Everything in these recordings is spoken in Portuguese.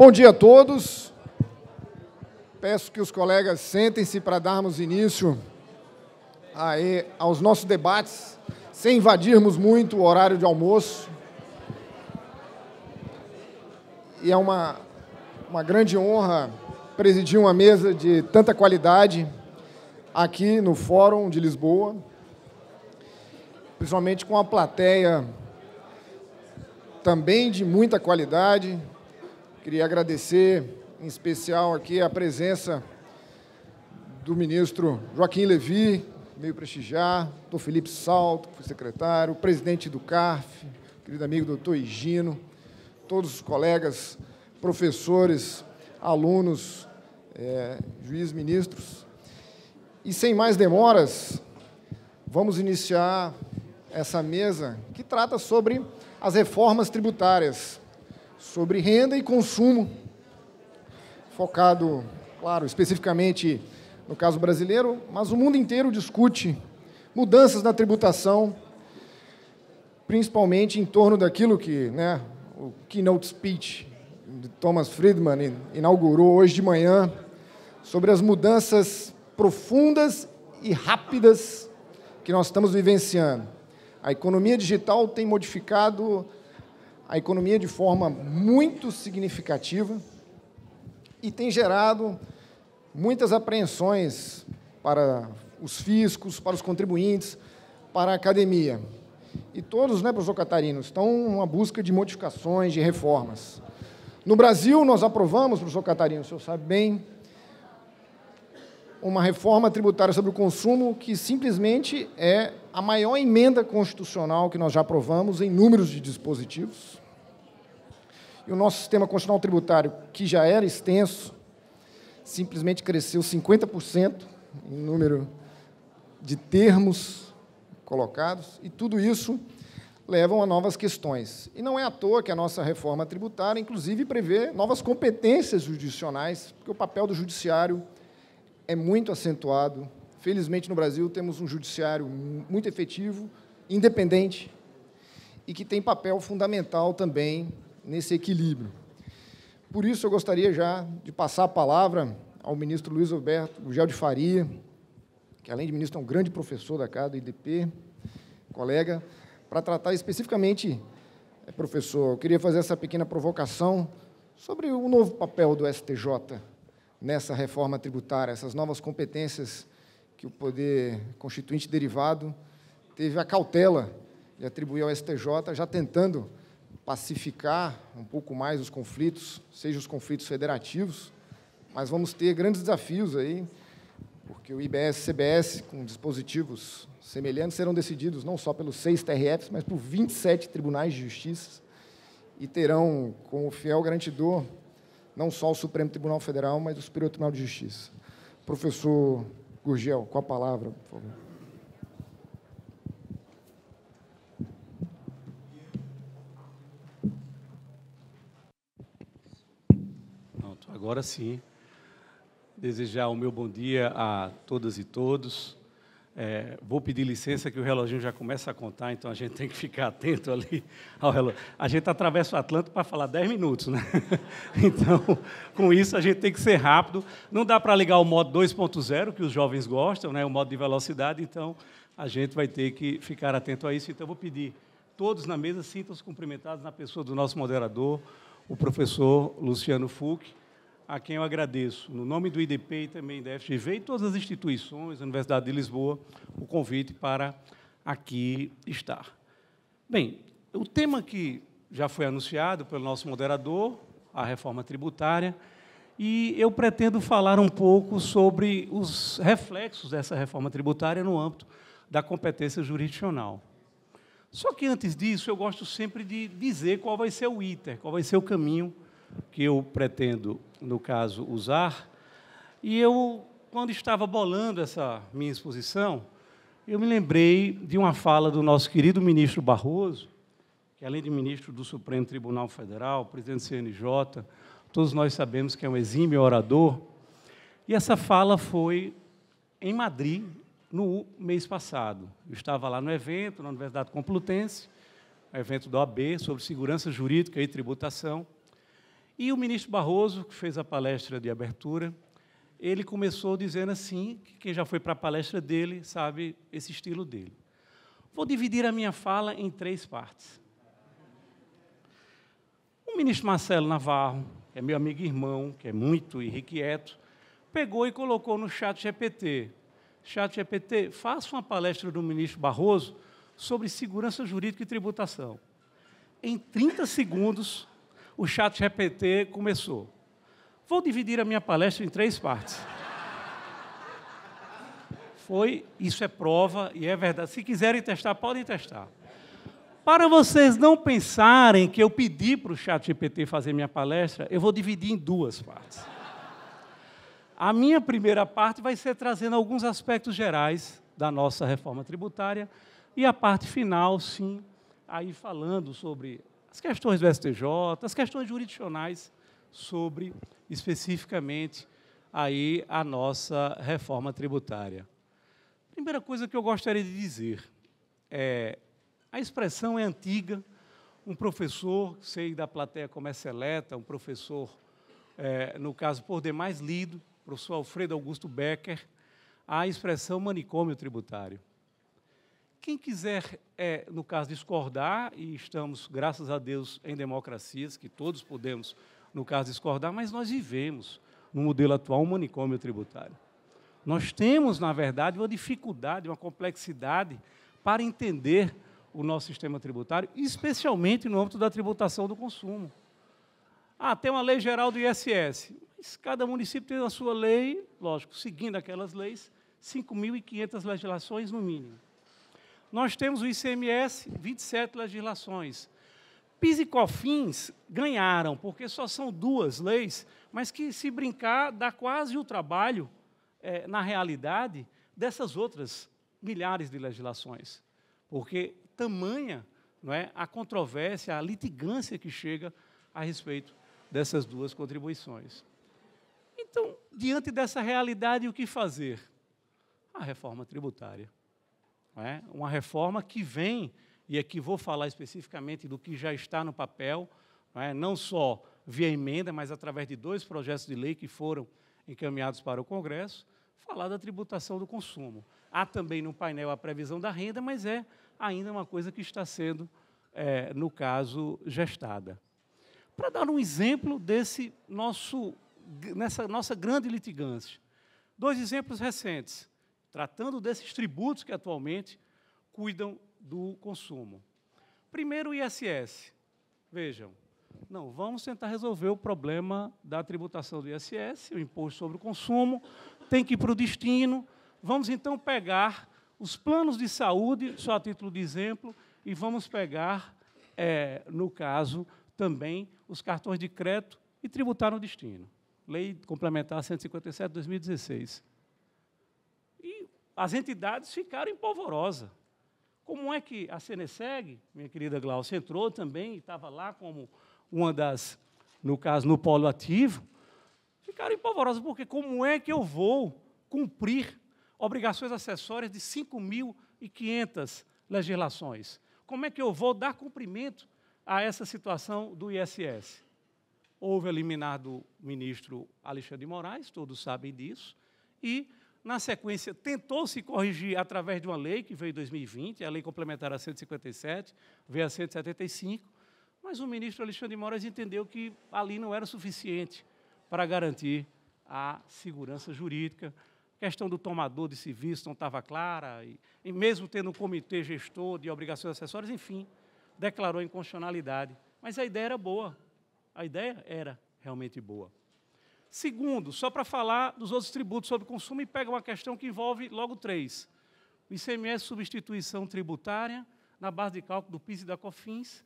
Bom dia a todos. Peço que os colegas sentem-se para darmos início aí aos nossos debates, sem invadirmos muito o horário de almoço. E é uma, uma grande honra presidir uma mesa de tanta qualidade aqui no Fórum de Lisboa, principalmente com a plateia também de muita qualidade, Queria agradecer em especial aqui a presença do ministro Joaquim Levi, meio prestigiar, do Felipe Salto, que foi secretário, o presidente do CARF, querido amigo doutor Higino, todos os colegas, professores, alunos, é, eh, juiz ministros. E sem mais demoras, vamos iniciar essa mesa que trata sobre as reformas tributárias sobre renda e consumo, focado, claro, especificamente no caso brasileiro, mas o mundo inteiro discute mudanças na tributação, principalmente em torno daquilo que né, o keynote speech de Thomas Friedman inaugurou hoje de manhã, sobre as mudanças profundas e rápidas que nós estamos vivenciando. A economia digital tem modificado a economia de forma muito significativa e tem gerado muitas apreensões para os fiscos, para os contribuintes, para a academia. E todos, né, professor Catarino, estão uma busca de modificações, de reformas. No Brasil, nós aprovamos, professor Catarino, o senhor sabe bem, uma reforma tributária sobre o consumo que simplesmente é a maior emenda constitucional que nós já aprovamos em números de dispositivos. E o nosso sistema constitucional tributário, que já era extenso, simplesmente cresceu 50% em número de termos colocados, e tudo isso levam a novas questões. E não é à toa que a nossa reforma tributária, inclusive, prevê novas competências judicionais, porque o papel do judiciário é muito acentuado. Felizmente, no Brasil, temos um judiciário muito efetivo, independente, e que tem papel fundamental também nesse equilíbrio. Por isso, eu gostaria já de passar a palavra ao ministro Luiz Alberto Gugel de Faria, que, além de ministro, é um grande professor da casa do IDP, colega, para tratar especificamente, é, professor, eu queria fazer essa pequena provocação sobre o novo papel do STJ nessa reforma tributária, essas novas competências que o poder constituinte derivado teve a cautela de atribuir ao STJ, já tentando pacificar um pouco mais os conflitos, seja os conflitos federativos, mas vamos ter grandes desafios aí, porque o IBS e CBS, com dispositivos semelhantes, serão decididos não só pelos seis TRFs, mas por 27 tribunais de justiça, e terão como fiel garantidor não só o Supremo Tribunal Federal, mas o Superior Tribunal de Justiça. Professor Gurgel, com a palavra, por favor. Agora sim, desejar o meu bom dia a todas e todos. É, vou pedir licença que o reloginho já começa a contar, então a gente tem que ficar atento ali ao relógio. A gente atravessa o Atlântico para falar 10 minutos, né? Então, com isso, a gente tem que ser rápido. Não dá para ligar o modo 2.0, que os jovens gostam, né? o modo de velocidade, então a gente vai ter que ficar atento a isso. Então, vou pedir todos na mesa sintam-se cumprimentados na pessoa do nosso moderador, o professor Luciano Fuch, a quem eu agradeço, no nome do IDP e também da FGV e todas as instituições, a Universidade de Lisboa, o convite para aqui estar. Bem, o tema que já foi anunciado pelo nosso moderador, a reforma tributária, e eu pretendo falar um pouco sobre os reflexos dessa reforma tributária no âmbito da competência jurisdicional. Só que antes disso, eu gosto sempre de dizer qual vai ser o ITER, qual vai ser o caminho que eu pretendo, no caso, usar. E eu, quando estava bolando essa minha exposição, eu me lembrei de uma fala do nosso querido ministro Barroso, que além de ministro do Supremo Tribunal Federal, presidente do CNJ, todos nós sabemos que é um exímio orador. E essa fala foi em Madrid, no mês passado. Eu estava lá no evento, na Universidade Complutense, um evento da OAB sobre segurança jurídica e tributação. E o ministro Barroso, que fez a palestra de abertura, ele começou dizendo assim, que quem já foi para a palestra dele sabe esse estilo dele. Vou dividir a minha fala em três partes. O ministro Marcelo Navarro, que é meu amigo e irmão, que é muito irrequieto, pegou e colocou no chat GPT. Chat GPT, faça uma palestra do ministro Barroso sobre segurança jurídica e tributação. Em 30 segundos, o chat GPT começou. Vou dividir a minha palestra em três partes. Foi, isso é prova e é verdade. Se quiserem testar, podem testar. Para vocês não pensarem que eu pedi para o chat GPT fazer minha palestra, eu vou dividir em duas partes. A minha primeira parte vai ser trazendo alguns aspectos gerais da nossa reforma tributária e a parte final, sim, aí falando sobre as questões do STJ, as questões jurisdicionais sobre especificamente aí a nossa reforma tributária. Primeira coisa que eu gostaria de dizer é a expressão é antiga. Um professor, sei da plateia como é seleta, um professor, é, no caso por demais lido, professor Alfredo Augusto Becker, a expressão manicômio tributário. Quem quiser, é, no caso, discordar, e estamos, graças a Deus, em democracias, que todos podemos, no caso, discordar, mas nós vivemos no modelo atual um manicômio tributário. Nós temos, na verdade, uma dificuldade, uma complexidade para entender o nosso sistema tributário, especialmente no âmbito da tributação do consumo. Ah, tem uma lei geral do ISS. Mas cada município tem a sua lei, lógico, seguindo aquelas leis, 5.500 legislações no mínimo. Nós temos o ICMS, 27 legislações. PIS e COFINS ganharam, porque só são duas leis, mas que, se brincar, dá quase o trabalho, é, na realidade, dessas outras milhares de legislações. Porque tamanha não é, a controvérsia, a litigância que chega a respeito dessas duas contribuições. Então, diante dessa realidade, o que fazer? A reforma tributária. É? Uma reforma que vem, e aqui vou falar especificamente do que já está no papel, não, é? não só via emenda, mas através de dois projetos de lei que foram encaminhados para o Congresso, falar da tributação do consumo. Há também no painel a previsão da renda, mas é ainda uma coisa que está sendo, é, no caso, gestada. Para dar um exemplo desse nosso, nessa nossa grande litigância, dois exemplos recentes tratando desses tributos que atualmente cuidam do consumo. Primeiro, o ISS. Vejam, não, vamos tentar resolver o problema da tributação do ISS, o imposto sobre o consumo, tem que ir para o destino. Vamos então pegar os planos de saúde, só a título de exemplo, e vamos pegar, é, no caso, também os cartões de crédito e tributar no destino. Lei Complementar 157 de 2016 as entidades ficaram em polvorosa. Como é que a CNESEG, minha querida Glaucia, entrou também, estava lá como uma das, no caso, no polo ativo, ficaram em polvorosa, porque como é que eu vou cumprir obrigações acessórias de 5.500 legislações? Como é que eu vou dar cumprimento a essa situação do ISS? Houve a liminar do ministro Alexandre de Moraes, todos sabem disso, e na sequência, tentou-se corrigir através de uma lei que veio em 2020, a lei complementar a 157, veio a 175, mas o ministro Alexandre de Moraes entendeu que ali não era suficiente para garantir a segurança jurídica. A questão do tomador de serviço não estava clara, e, e mesmo tendo um comitê gestor de obrigações acessórias, enfim, declarou inconstitucionalidade. Mas a ideia era boa, a ideia era realmente boa. Segundo, só para falar dos outros tributos sobre consumo e pega uma questão que envolve logo três. O ICMS substituição tributária na base de cálculo do PIS e da COFINS,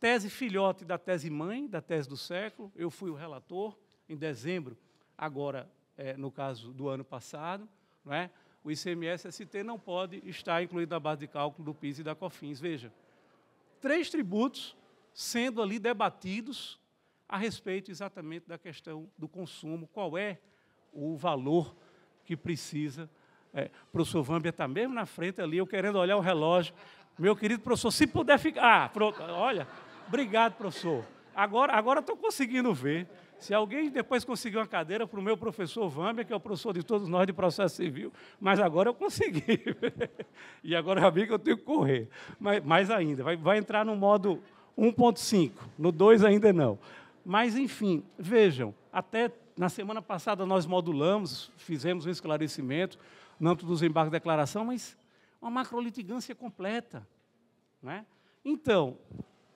tese filhote da tese mãe, da tese do século. Eu fui o relator em dezembro, agora é, no caso do ano passado, não é? o ICMS-ST não pode estar incluído na base de cálculo do PIS e da COFINS. Veja, três tributos sendo ali debatidos a respeito exatamente da questão do consumo, qual é o valor que precisa. É, o professor Vambia está mesmo na frente ali, eu querendo olhar o relógio. Meu querido professor, se puder ficar. Ah, pronto, olha, obrigado, professor. Agora agora estou conseguindo ver. Se alguém depois conseguir uma cadeira para o meu professor Vambia, que é o professor de todos nós de processo civil, mas agora eu consegui. e agora já vi que eu tenho que correr. Mas mais ainda, vai, vai entrar no modo 1.5, no 2 ainda não. Mas, enfim, vejam, até na semana passada nós modulamos, fizemos um esclarecimento não âmbito dos embargos de declaração, mas uma macrolitigância completa. Né? Então,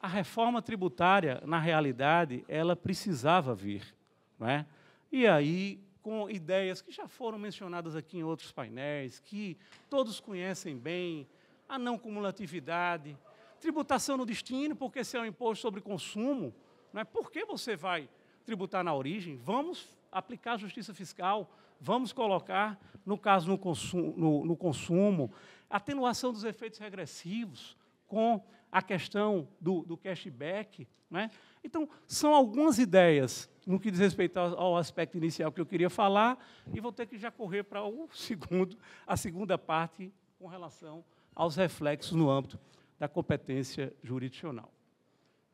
a reforma tributária, na realidade, ela precisava vir. Né? E aí, com ideias que já foram mencionadas aqui em outros painéis, que todos conhecem bem, a não cumulatividade, tributação no destino, porque se é um imposto sobre consumo, não é por que você vai tributar na origem? Vamos aplicar a justiça fiscal, vamos colocar, no caso no consumo, no, no consumo atenuação dos efeitos regressivos com a questão do, do cashback. Né? Então, são algumas ideias no que diz respeito ao, ao, aspecto inicial que eu queria falar, e vou ter que já correr para o segundo, a segunda parte com relação aos reflexos no âmbito da competência jurisdicional.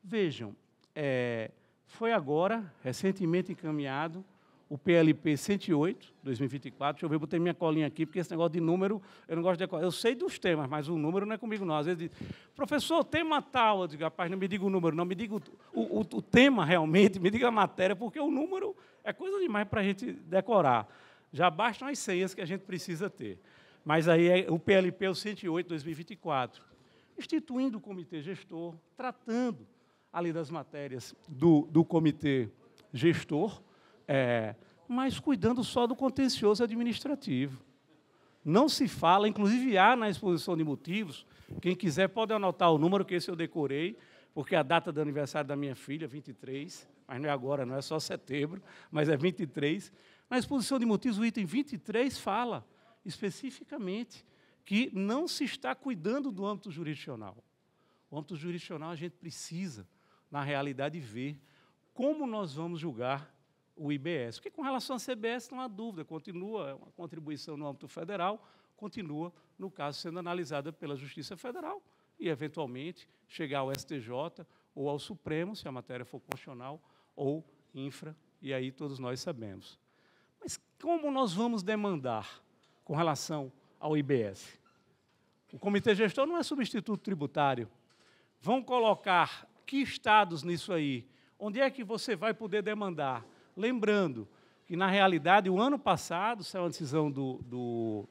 Vejam, é, foi agora, recentemente encaminhado, o PLP 108, 2024. Deixa eu ver, botei minha colinha aqui, porque esse negócio de número, eu não gosto de Eu sei dos temas, mas o número não é comigo, não. Às vezes diz, professor, tema tal. Eu digo, rapaz, não me diga o número, não, me diga o, o, o tema realmente, me diga a matéria, porque o número é coisa demais para a gente decorar. Já bastam as senhas que a gente precisa ter. Mas aí é o PLP 108, 2024. Instituindo o comitê gestor, tratando ali das matérias do, do comitê gestor, é, mas cuidando só do contencioso administrativo. Não se fala, inclusive há na exposição de motivos, quem quiser pode anotar o número que esse eu decorei, porque é a data do aniversário da minha filha, 23, mas não é agora, não é só setembro, mas é 23. Na exposição de motivos, o item 23 fala especificamente que não se está cuidando do âmbito jurisdicional. O âmbito jurisdicional a gente precisa na realidade, ver como nós vamos julgar o IBS. Porque com relação à CBS não há dúvida, continua é uma contribuição no âmbito federal, continua, no caso, sendo analisada pela Justiça Federal e, eventualmente, chegar ao STJ ou ao Supremo, se a matéria for constitucional, ou infra, e aí todos nós sabemos. Mas como nós vamos demandar com relação ao IBS? O Comitê Gestor não é substituto tributário. Vão colocar que estados nisso aí? Onde é que você vai poder demandar? Lembrando que, na realidade, o ano passado saiu uma decisão do, do,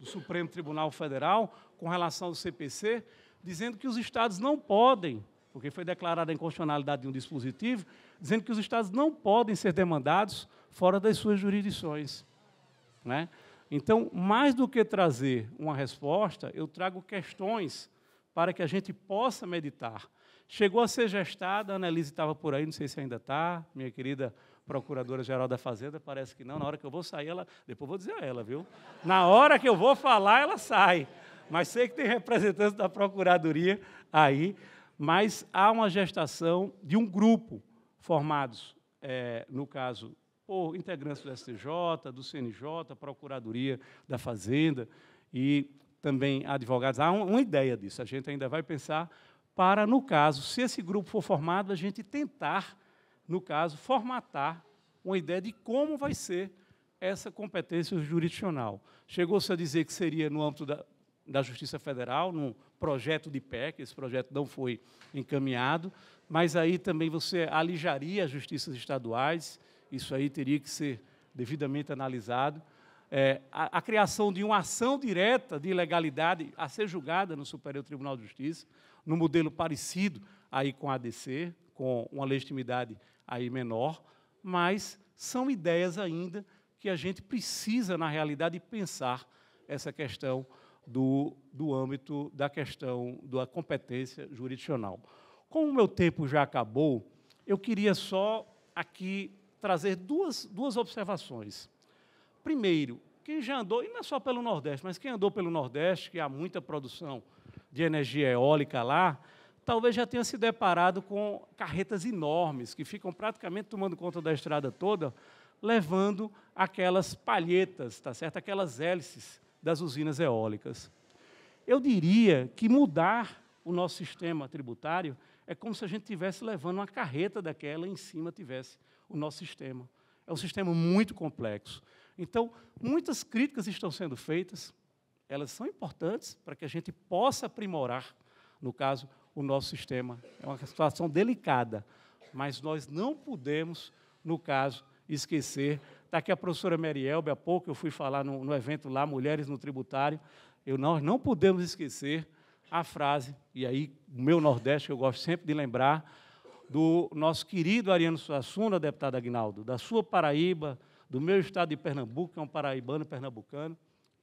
do Supremo Tribunal Federal com relação ao CPC, dizendo que os estados não podem, porque foi declarada a inconstitucionalidade de um dispositivo, dizendo que os estados não podem ser demandados fora das suas jurisdições. Né? Então, mais do que trazer uma resposta, eu trago questões para que a gente possa meditar. Chegou a ser gestada, a Annelise estava por aí, não sei se ainda está, minha querida procuradora-geral da Fazenda, parece que não. Na hora que eu vou sair, ela. Depois vou dizer a ela, viu? Na hora que eu vou falar, ela sai. Mas sei que tem representantes da Procuradoria aí. Mas há uma gestação de um grupo formados, é, no caso, por integrantes do STJ, do CNJ, Procuradoria da Fazenda e também advogados. Há uma ideia disso. A gente ainda vai pensar para, no caso, se esse grupo for formado, a gente tentar, no caso, formatar uma ideia de como vai ser essa competência jurisdicional. Chegou-se a dizer que seria no âmbito da, da Justiça Federal, num projeto de PEC, esse projeto não foi encaminhado, mas aí também você alijaria as justiças estaduais, isso aí teria que ser devidamente analisado. É, a, a, criação de uma ação direta de ilegalidade a ser julgada no Superior Tribunal de Justiça, no modelo parecido aí com a ADC, com uma legitimidade aí menor, mas são ideias ainda que a gente precisa, na realidade, pensar essa questão do, do âmbito da questão da competência jurisdicional. Como o meu tempo já acabou, eu queria só aqui trazer duas, duas observações. Primeiro, quem já andou, e não é só pelo Nordeste, mas quem andou pelo Nordeste, que há muita produção de energia eólica lá, talvez já tenha se deparado com carretas enormes que ficam praticamente tomando conta da estrada toda, levando aquelas palhetas, tá certo? Aquelas hélices das usinas eólicas. Eu diria que mudar o nosso sistema tributário é como se a gente tivesse levando uma carreta daquela e em cima tivesse o nosso sistema. É um sistema muito complexo. Então, muitas críticas estão sendo feitas, elas são importantes para que a gente possa aprimorar, no caso, o nosso sistema. É uma situação delicada, mas nós não podemos, no caso, esquecer. Está aqui a professora Merielbe, há pouco eu fui falar no, no evento lá, Mulheres no Tributário. Eu, nós não podemos esquecer a frase, e aí o meu Nordeste, que eu gosto sempre de lembrar, do nosso querido Ariano Suassuna, deputado Agnaldo, da sua Paraíba, do meu estado de Pernambuco, que é um paraibano pernambucano,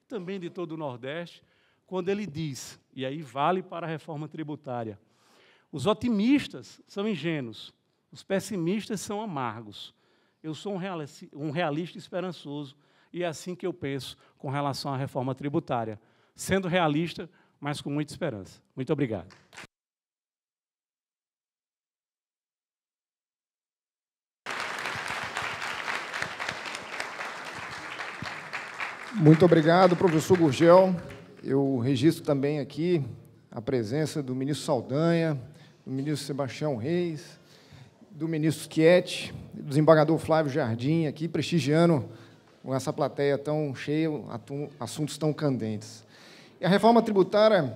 também de todo o Nordeste, quando ele diz, e aí vale para a reforma tributária: os otimistas são ingênuos, os pessimistas são amargos. Eu sou um realista esperançoso e é assim que eu penso com relação à reforma tributária, sendo realista, mas com muita esperança. Muito obrigado. Muito obrigado, professor Gurgel. Eu registro também aqui a presença do ministro Saldanha, do ministro Sebastião Reis, do ministro Chiet, do desembargador Flávio Jardim, aqui prestigiando essa plateia tão cheia, assuntos tão candentes. E a reforma tributária,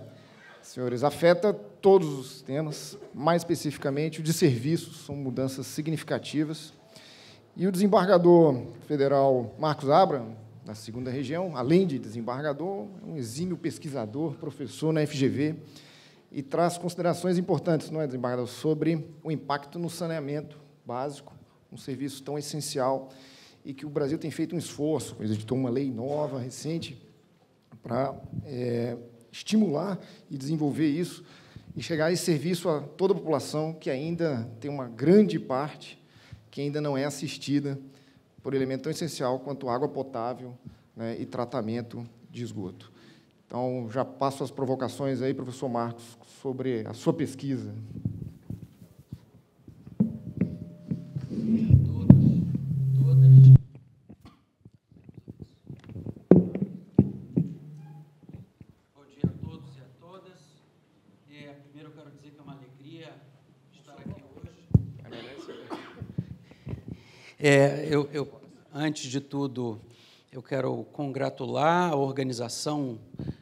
senhores, afeta todos os temas, mais especificamente o de serviços, são mudanças significativas. E o desembargador federal Marcos Abram, da segunda região, além de desembargador, é um exímio pesquisador, professor na FGV, e traz considerações importantes, não é, desembargador, sobre o impacto no saneamento básico, um serviço tão essencial e que o Brasil tem feito um esforço, editou uma lei nova, recente, para é, estimular e desenvolver isso e chegar a esse serviço a toda a população que ainda tem uma grande parte que ainda não é assistida por elemento tão essencial quanto água potável né, e tratamento de esgoto. Então, já passo as provocações aí, professor Marcos, sobre a sua pesquisa. É, eu, eu, antes de tudo, eu quero congratular a organização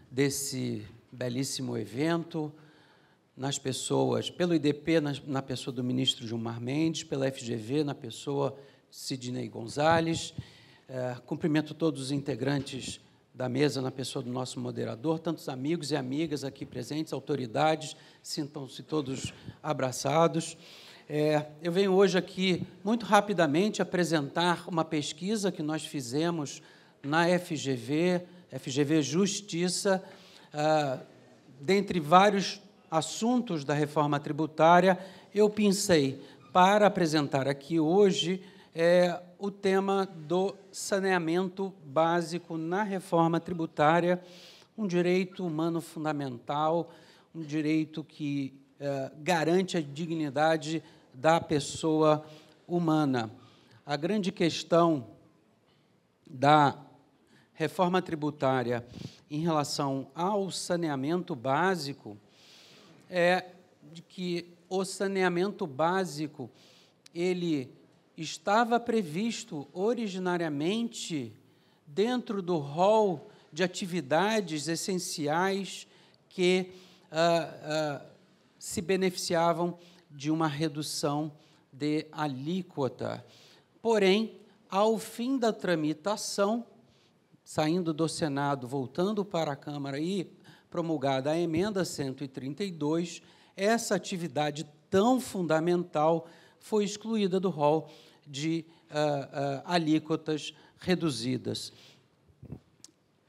desse belíssimo evento, nas pessoas, pelo IDP, na, na pessoa do ministro Gilmar Mendes, pela FGV, na pessoa Sidney Gonzalez. É, cumprimento todos os integrantes da mesa, na pessoa do nosso moderador, tantos amigos e amigas aqui presentes, autoridades, sintam-se todos abraçados. É, eu venho hoje aqui muito rapidamente apresentar uma pesquisa que nós fizemos na FGV, FGV Justiça, ah, dentre vários assuntos da reforma tributária, eu pensei para apresentar aqui hoje é, o tema do saneamento básico na reforma tributária, um direito humano fundamental, um direito que é, garante a dignidade da pessoa humana. A grande questão da reforma tributária em relação ao saneamento básico é de que o saneamento básico ele estava previsto originariamente dentro do rol de atividades essenciais que ah, ah, se beneficiavam de uma redução de alíquota. Porém, ao fim da tramitação, saindo do Senado, voltando para a Câmara e promulgada a emenda 132, essa atividade tão fundamental foi excluída do rol de uh, uh, alíquotas reduzidas.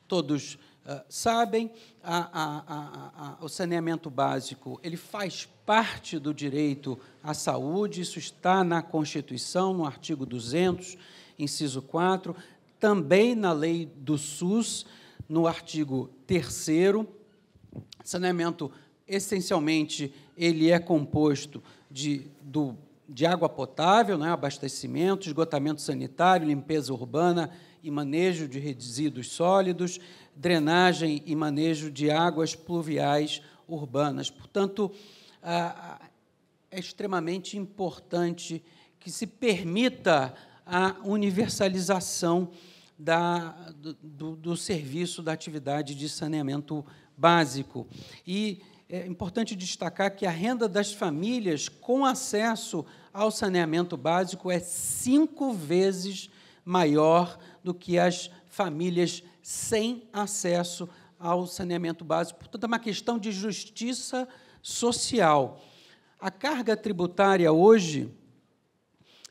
Todos ah, sabem, a, a, a, o saneamento básico ele faz parte do direito à saúde, isso está na Constituição, no artigo 200, inciso 4, também na lei do SUS, no artigo 3 saneamento essencialmente ele é composto de, do, de água potável, né, abastecimento, esgotamento sanitário, limpeza urbana, e manejo de resíduos sólidos, drenagem e manejo de águas pluviais urbanas. Portanto, é extremamente importante que se permita a universalização da, do, do, serviço da atividade de saneamento básico. E é importante destacar que a renda das famílias com acesso ao saneamento básico é cinco vezes maior do que as famílias sem acesso ao saneamento básico. Portanto, é uma questão de justiça social. A carga tributária hoje,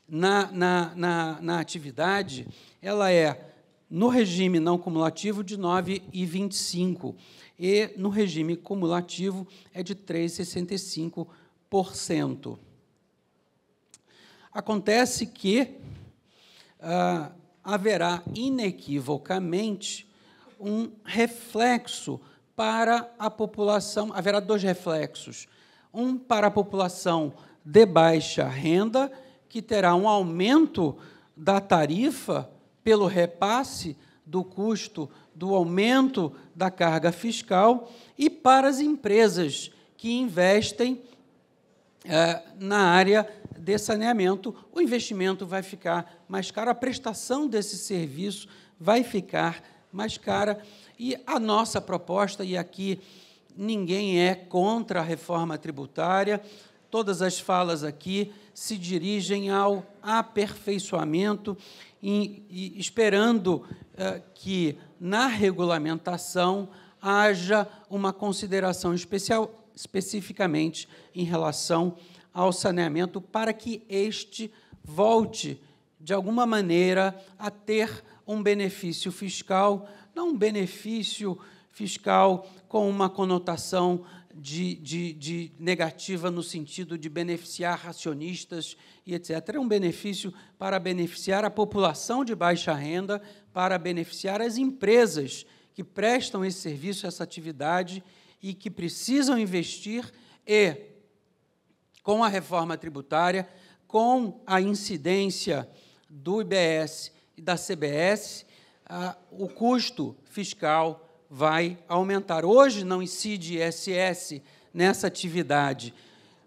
na, na, na, na atividade, ela é, no regime não cumulativo, de 9,25%, e no regime cumulativo é de 3,65%. Acontece que ah, haverá inequivocamente um reflexo para a população, haverá dois reflexos. Um para a população de baixa renda, que terá um aumento da tarifa pelo repasse do custo do aumento da carga fiscal, e para as empresas que investem eh, na área de saneamento, o investimento vai ficar mais caro, a prestação desse serviço vai ficar mais cara. E a nossa proposta, e aqui ninguém é contra a reforma tributária, todas as falas aqui se dirigem ao aperfeiçoamento, e, e esperando eh, que na regulamentação haja uma consideração especial especificamente em relação ao saneamento, para que este volte, de alguma maneira, a ter um benefício fiscal, não um benefício fiscal com uma conotação de, de, de, negativa no sentido de beneficiar racionistas e etc. É um benefício para beneficiar a população de baixa renda, para beneficiar as empresas que prestam esse serviço, essa atividade e que precisam investir e com a reforma tributária, com a incidência do IBS e da CBS, ah, o custo fiscal vai aumentar. Hoje não incide ISS nessa atividade.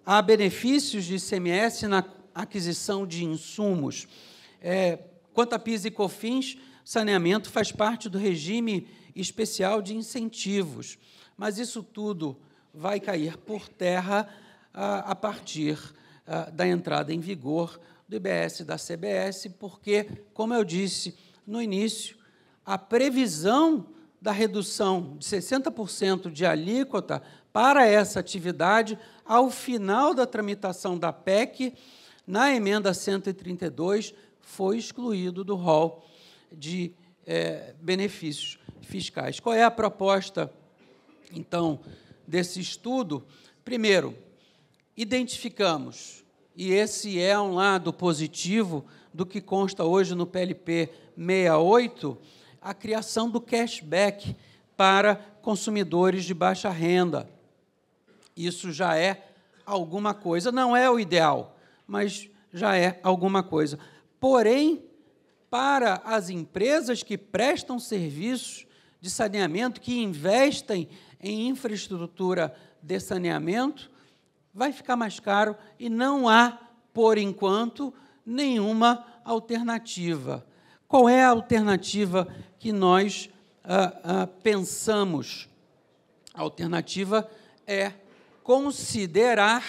Há benefícios de ICMS na aquisição de insumos. É, quanto a PIS e COFINS, saneamento faz parte do regime especial de incentivos. Mas isso tudo vai cair por terra ah, a partir ah, da entrada em vigor do IBS da CBS, porque, como eu disse no início, a previsão da redução de 60% de alíquota para essa atividade ao final da tramitação da PEC, na emenda 132, foi excluído do rol de é, benefícios fiscais. Qual é a proposta então desse estudo, primeiro, identificamos, e esse é um lado positivo do que consta hoje no PLP 68, a criação do cashback para consumidores de baixa renda. Isso já é alguma coisa, não é o ideal, mas já é alguma coisa. Porém, para as empresas que prestam serviços de saneamento, que investem em infraestrutura de saneamento, vai ficar mais caro e não há, por enquanto, nenhuma alternativa. Qual é a alternativa que nós ah, ah, pensamos? A alternativa é considerar,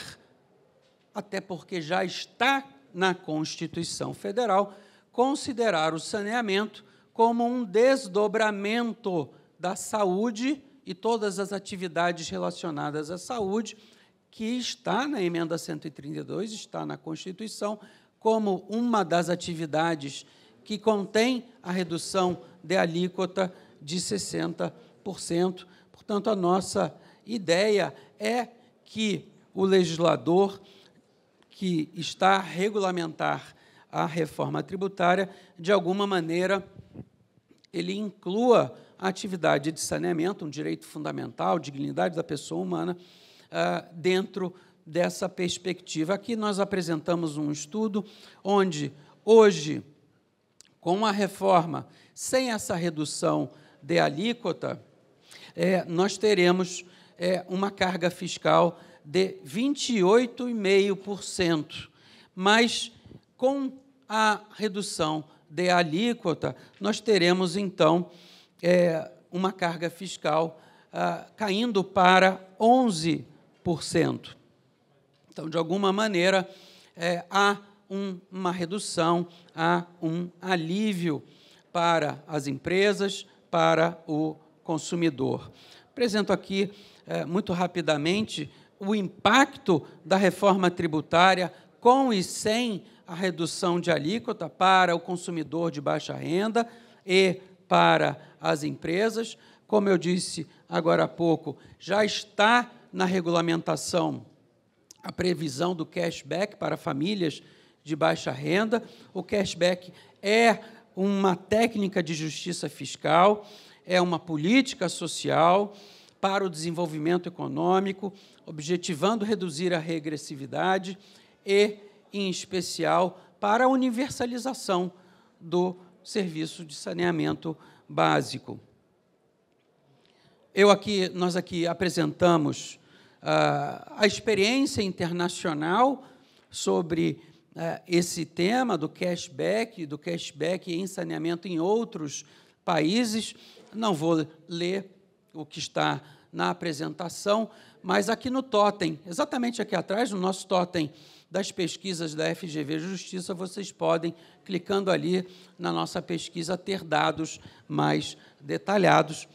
até porque já está na Constituição Federal, considerar o saneamento como um desdobramento da saúde e todas as atividades relacionadas à saúde, que está na emenda 132, está na Constituição, como uma das atividades que contém a redução de alíquota de 60%. Portanto, a nossa ideia é que o legislador que está a regulamentar a reforma tributária, de alguma maneira, ele inclua a atividade de saneamento, um direito fundamental, dignidade da pessoa humana, ah, dentro dessa perspectiva. Aqui nós apresentamos um estudo onde, hoje, com a reforma, sem essa redução de alíquota, é, nós teremos é, uma carga fiscal de 28,5%. Mas com a redução de alíquota, nós teremos então é, uma carga fiscal ah, caindo para 11%. Então, de alguma maneira, é, há um, uma redução, há um alívio para as empresas, para o consumidor. Apresento aqui, é, muito rapidamente, o impacto da reforma tributária com e sem a redução de alíquota para o consumidor de baixa renda e para as empresas. Como eu disse agora há pouco, já está na regulamentação a previsão do cashback para famílias de baixa renda. O cashback é uma técnica de justiça fiscal, é uma política social para o desenvolvimento econômico, objetivando reduzir a regressividade e, em especial, para a universalização do serviço de saneamento básico. Eu aqui, nós aqui apresentamos uh, a experiência internacional sobre uh, esse tema do cashback, do cashback em saneamento em outros países. Não vou ler o que está na apresentação, mas aqui no totem, exatamente aqui atrás, no nosso totem das pesquisas da FGV Justiça, vocês podem, clicando ali na nossa pesquisa, ter dados mais detalhados.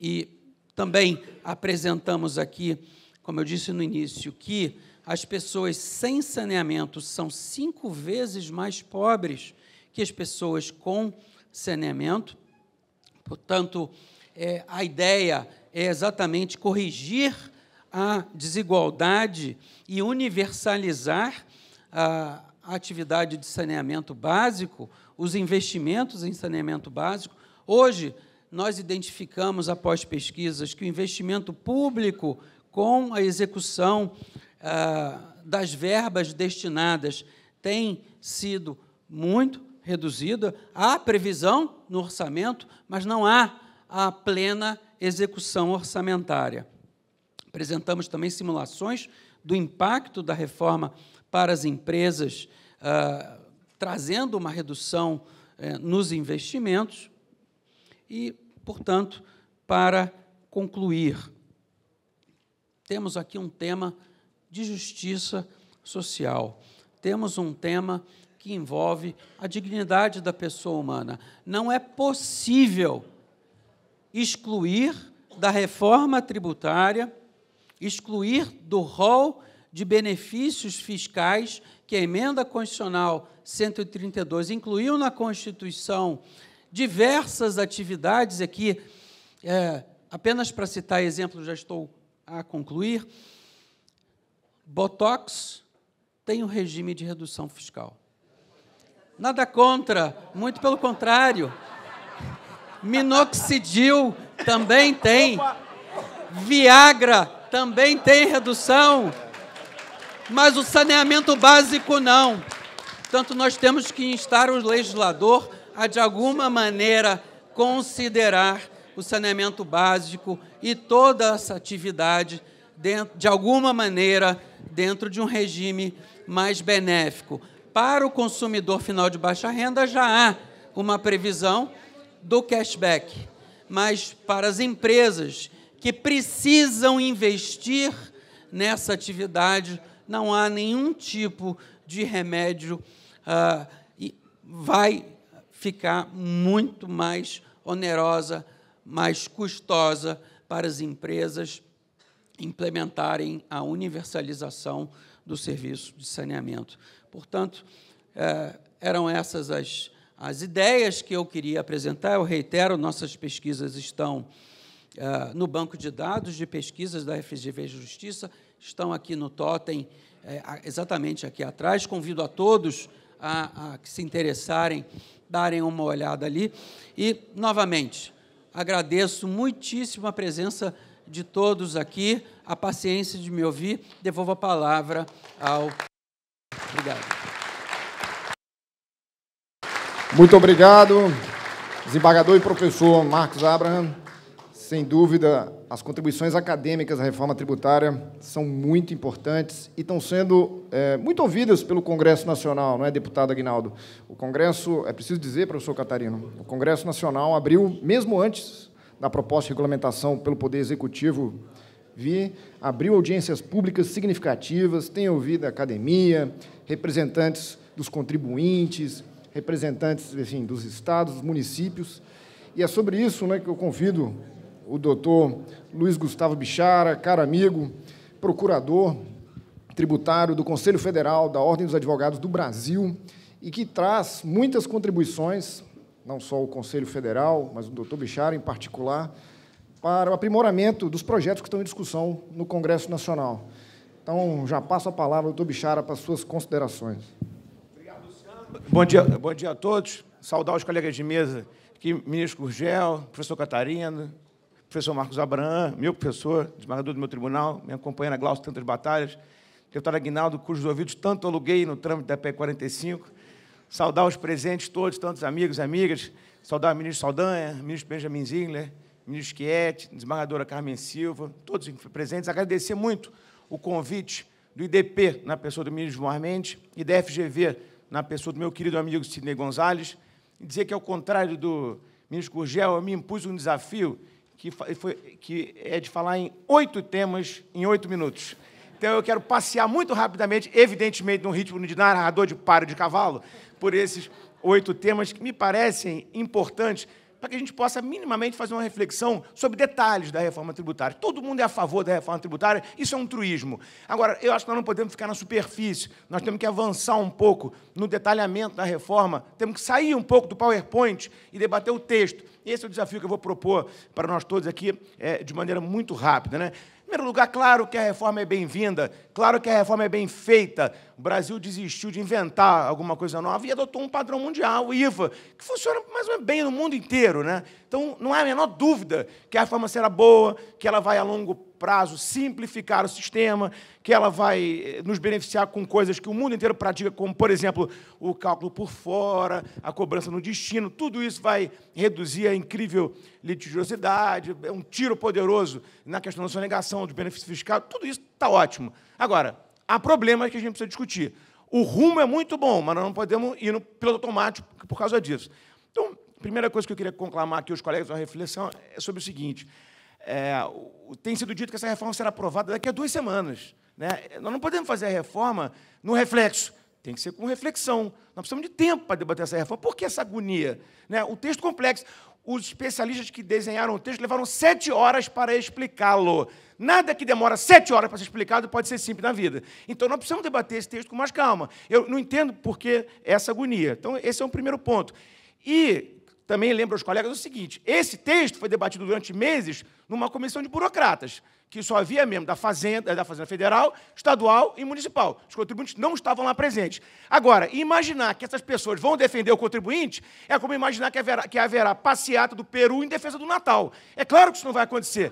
E também apresentamos aqui, como eu disse no início, que as pessoas sem saneamento são cinco vezes mais pobres que as pessoas com saneamento. Portanto, é, a ideia é exatamente corrigir a desigualdade e universalizar a atividade de saneamento básico, os investimentos em saneamento básico. Hoje, nós identificamos, após pesquisas, que o investimento público com a execução ah, das verbas destinadas tem sido muito reduzida. Há previsão no orçamento, mas não há a plena execução orçamentária. Apresentamos também simulações do impacto da reforma para as empresas, ah, trazendo uma redução eh, nos investimentos. E, portanto, para concluir, temos aqui um tema de justiça social. Temos um tema que envolve a dignidade da pessoa humana. Não é possível excluir da reforma tributária excluir do rol de benefícios fiscais que a emenda constitucional 132 incluiu na Constituição diversas atividades aqui, é, apenas para citar exemplos, já estou a concluir. Botox tem um regime de redução fiscal. Nada contra, muito pelo contrário. Minoxidil também tem. Viagra também tem redução, mas o saneamento básico não. Portanto, nós temos que instar o legislador a, de alguma maneira, considerar o saneamento básico e toda essa atividade, dentro, de alguma maneira, dentro de um regime mais benéfico. Para o consumidor final de baixa renda, já há uma previsão do cashback, mas para as empresas que precisam investir nessa atividade. Não há nenhum tipo de remédio ah, e vai ficar muito mais onerosa, mais custosa para as empresas implementarem a universalização do serviço de saneamento. Portanto, eh, eram essas as, as ideias que eu queria apresentar. Eu reitero, nossas pesquisas estão ah, no banco de dados de pesquisas da FGV Justiça, estão aqui no totem, é, exatamente aqui atrás. Convido a todos a, a que se interessarem, darem uma olhada ali. E, novamente, agradeço muitíssimo a presença de todos aqui, a paciência de me ouvir. Devolvo a palavra ao. Obrigado. Muito obrigado, desembargador e professor Marcos Abraham. Sem dúvida, as contribuições acadêmicas à reforma tributária são muito importantes e estão sendo é, muito ouvidas pelo Congresso Nacional, não é, deputado Aguinaldo? O Congresso, é preciso dizer, professor Catarino, o Congresso Nacional abriu, mesmo antes da proposta de regulamentação pelo Poder Executivo vir, abriu audiências públicas significativas, tem ouvido a academia, representantes dos contribuintes, representantes enfim, dos estados, dos municípios. E é sobre isso né, que eu convido o doutor Luiz Gustavo Bichara, caro amigo, procurador tributário do Conselho Federal da Ordem dos Advogados do Brasil e que traz muitas contribuições, não só o Conselho Federal, mas o doutor Bichara em particular, para o aprimoramento dos projetos que estão em discussão no Congresso Nacional. Então, já passo a palavra ao doutor Bichara para suas considerações. Obrigado, Luciano. Bom dia, bom dia a todos. Saudar os colegas de mesa, aqui, ministro Gurgel, professor Catarina, professor Marcos Abraham, meu professor, desembargador do meu tribunal, minha companheira Glaucio Tantas Batalhas, deputado Aguinaldo, cujos ouvidos tanto aluguei no trâmite da PE 45, saudar os presentes todos, tantos amigos, amigas, saudar o ministro Saldanha, o ministro Benjamin Zingler, o ministro Chiet, desembargadora Carmen Silva, todos presentes, agradecer muito o convite do IDP, na pessoa do ministro Gilmar Mendes, e da FGV, na pessoa do meu querido amigo Sidney Gonzalez, e dizer que, ao contrário do ministro Gurgel, eu me impus um desafio que, foi, que é de falar em oito temas em oito minutos. Então eu quero passear muito rapidamente, evidentemente num ritmo de narrador de paro de cavalo, por esses oito temas que me parecem importantes para que a gente possa minimamente fazer uma reflexão sobre detalhes da reforma tributária. Todo mundo é a favor da reforma tributária, isso é um truísmo. Agora, eu acho que nós não podemos ficar na superfície, nós temos que avançar um pouco no detalhamento da reforma, temos que sair um pouco do PowerPoint e debater o texto. Esse é o desafio que eu vou propor para nós todos aqui é, de maneira muito rápida. Né? Em primeiro lugar, claro que a reforma é bem-vinda, claro que a reforma é bem feita. O Brasil desistiu de inventar alguma coisa nova e adotou um padrão mundial, o IVA, que funciona mais ou menos bem no mundo inteiro. Né? Então, não há a menor dúvida que a reforma será boa, que ela vai a longo prazo prazo simplificar o sistema, que ela vai eh, nos beneficiar com coisas que o mundo inteiro pratica, como, por exemplo, o cálculo por fora, a cobrança no destino, tudo isso vai reduzir a incrível litigiosidade, é um tiro poderoso na questão da sonegação, do benefício fiscal, tudo isso está ótimo. Agora, há problemas que a gente precisa discutir. O rumo é muito bom, mas nós não podemos ir no piloto automático por causa disso. Então, a primeira coisa que eu queria conclamar aqui os colegas uma reflexão é sobre o seguinte: é, tem sido dito que essa reforma será aprovada daqui a duas semanas. Né? Nós não podemos fazer a reforma no reflexo. Tem que ser com reflexão. Nós precisamos de tempo para debater essa reforma. Por que essa agonia? Né? O texto complexo. Os especialistas que desenharam o texto levaram sete horas para explicá-lo. Nada que demora sete horas para ser explicado pode ser simples na vida. Então, nós precisamos debater esse texto com mais calma. Eu não entendo por que essa agonia. Então, esse é um primeiro ponto. E também lembro aos colegas o seguinte: esse texto foi debatido durante meses numa comissão de burocratas, que só havia mesmo da Fazenda, da Fazenda Federal, estadual e municipal. Os contribuintes não estavam lá presentes. Agora, imaginar que essas pessoas vão defender o contribuinte é como imaginar que haverá, que haverá passeata do Peru em defesa do Natal. É claro que isso não vai acontecer.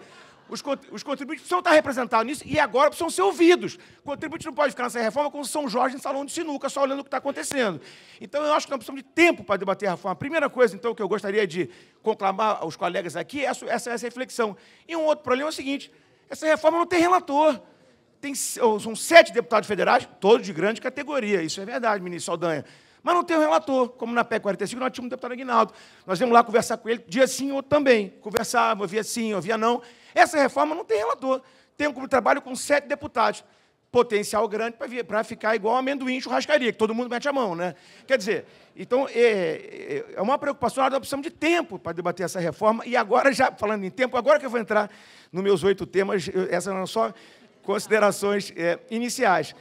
Os, os contribuintes precisam estar tá representados nisso e agora precisam ser ouvidos. O contribuinte não pode ficar nessa reforma como São Jorge em salão de sinuca, só olhando o que está acontecendo. Então, eu acho que nós precisamos de tempo para debater a reforma. A primeira coisa, então, que eu gostaria de conclamar aos colegas aqui é essa, essa reflexão. E um outro problema é o seguinte: essa reforma não tem relator. Tem, oh, são sete deputados federais, todos de grande categoria. Isso é verdade, ministro Saldanha. Mas não tem um relator, como na PEC 45, nós tínhamos o deputado Aguinaldo. Nós íamos lá conversar com ele, dia sim ou também. Conversava, via sim, ou não. Essa reforma não tem relator. Tem um trabalho com sete deputados. Potencial grande para ficar igual amendoim churrascaria, que todo mundo mete a mão, né? Quer dizer, então é, é, é uma preocupação, nós precisamos de tempo para debater essa reforma. E agora, já falando em tempo, agora que eu vou entrar nos meus oito temas, essas são só considerações é, iniciais.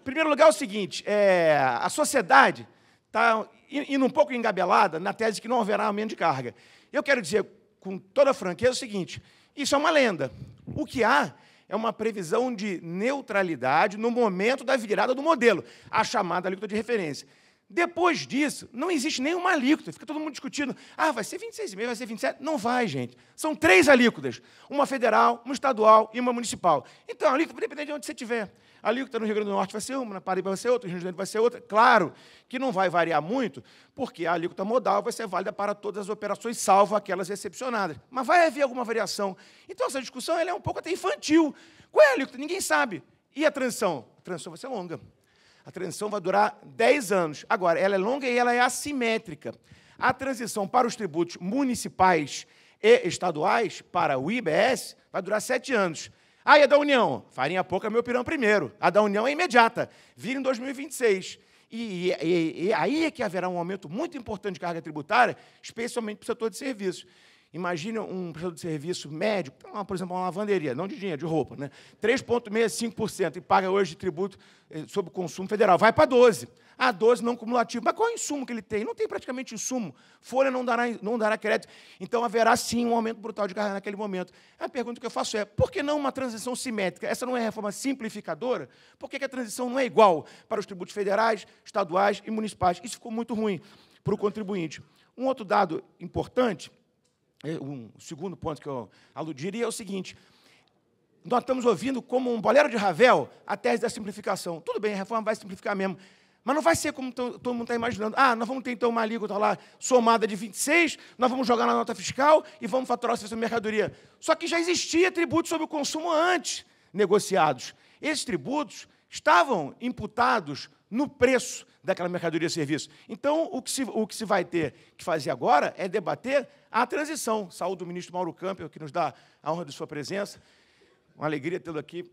Em primeiro lugar, é o seguinte: é, a sociedade está indo um pouco engabelada na tese que não haverá aumento de carga. Eu quero dizer, com toda franqueza, o seguinte: isso é uma lenda. O que há é uma previsão de neutralidade no momento da virada do modelo, a chamada alíquota de referência. Depois disso, não existe nenhuma alíquota. Fica todo mundo discutindo. Ah, vai ser 26,5, vai ser 27. Não vai, gente. São três alíquotas: uma federal, uma estadual e uma municipal. Então, a alíquota, independente de onde você estiver ali o que está no Rio Grande do Norte vai ser uma, na Paraíba vai ser outra, no Rio de Janeiro vai ser outra. Claro que não vai variar muito, porque a alíquota modal vai ser válida para todas as operações, salvo aquelas excepcionadas. Mas vai haver alguma variação. Então, essa discussão ela é um pouco até infantil. Qual é a alíquota? Ninguém sabe. E a transição? A transição vai ser longa. A transição vai durar 10 anos. Agora, ela é longa e ela é assimétrica. A transição para os tributos municipais e estaduais, para o IBS, vai durar sete anos. Ah, e a da União? Farinha pouca, meu pirão primeiro. A da União é imediata. Vira em 2026. E, e, e aí é que haverá um aumento muito importante de carga tributária, especialmente para o setor de serviços. Imagina um prestador de serviço médio, por exemplo, uma lavanderia, não de dinheiro, de roupa, né? 3,65% e paga hoje de tributo eh, sobre o consumo federal. Vai para 12%. A 12% não cumulativo. Mas qual é o insumo que ele tem? Não tem praticamente insumo. Folha não dará, não dará crédito. Então haverá sim um aumento brutal de carga naquele momento. A pergunta que eu faço é: por que não uma transição simétrica? Essa não é reforma simplificadora? Por que a transição não é igual para os tributos federais, estaduais e municipais? Isso ficou muito ruim para o contribuinte. Um outro dado importante o é, segundo ponto que eu aludiria é o seguinte: nós estamos ouvindo como um bolero de Ravel a tese da simplificação. Tudo bem, a reforma vai simplificar mesmo. Mas não vai ser como todo mundo está imaginando. Ah, nós vamos ter então uma alíquota lá somada de 26, nós vamos jogar na nota fiscal e vamos faturar essa mercadoria. Só que já existia tributo sobre o consumo antes negociados. Esses tributos estavam imputados no preço daquela mercadoria e serviço. Então, o que, se, o que se vai ter que fazer agora é debater a transição. Saúde do ministro Mauro Campbell, que nos dá a honra de sua presença. Uma alegria tê-lo aqui.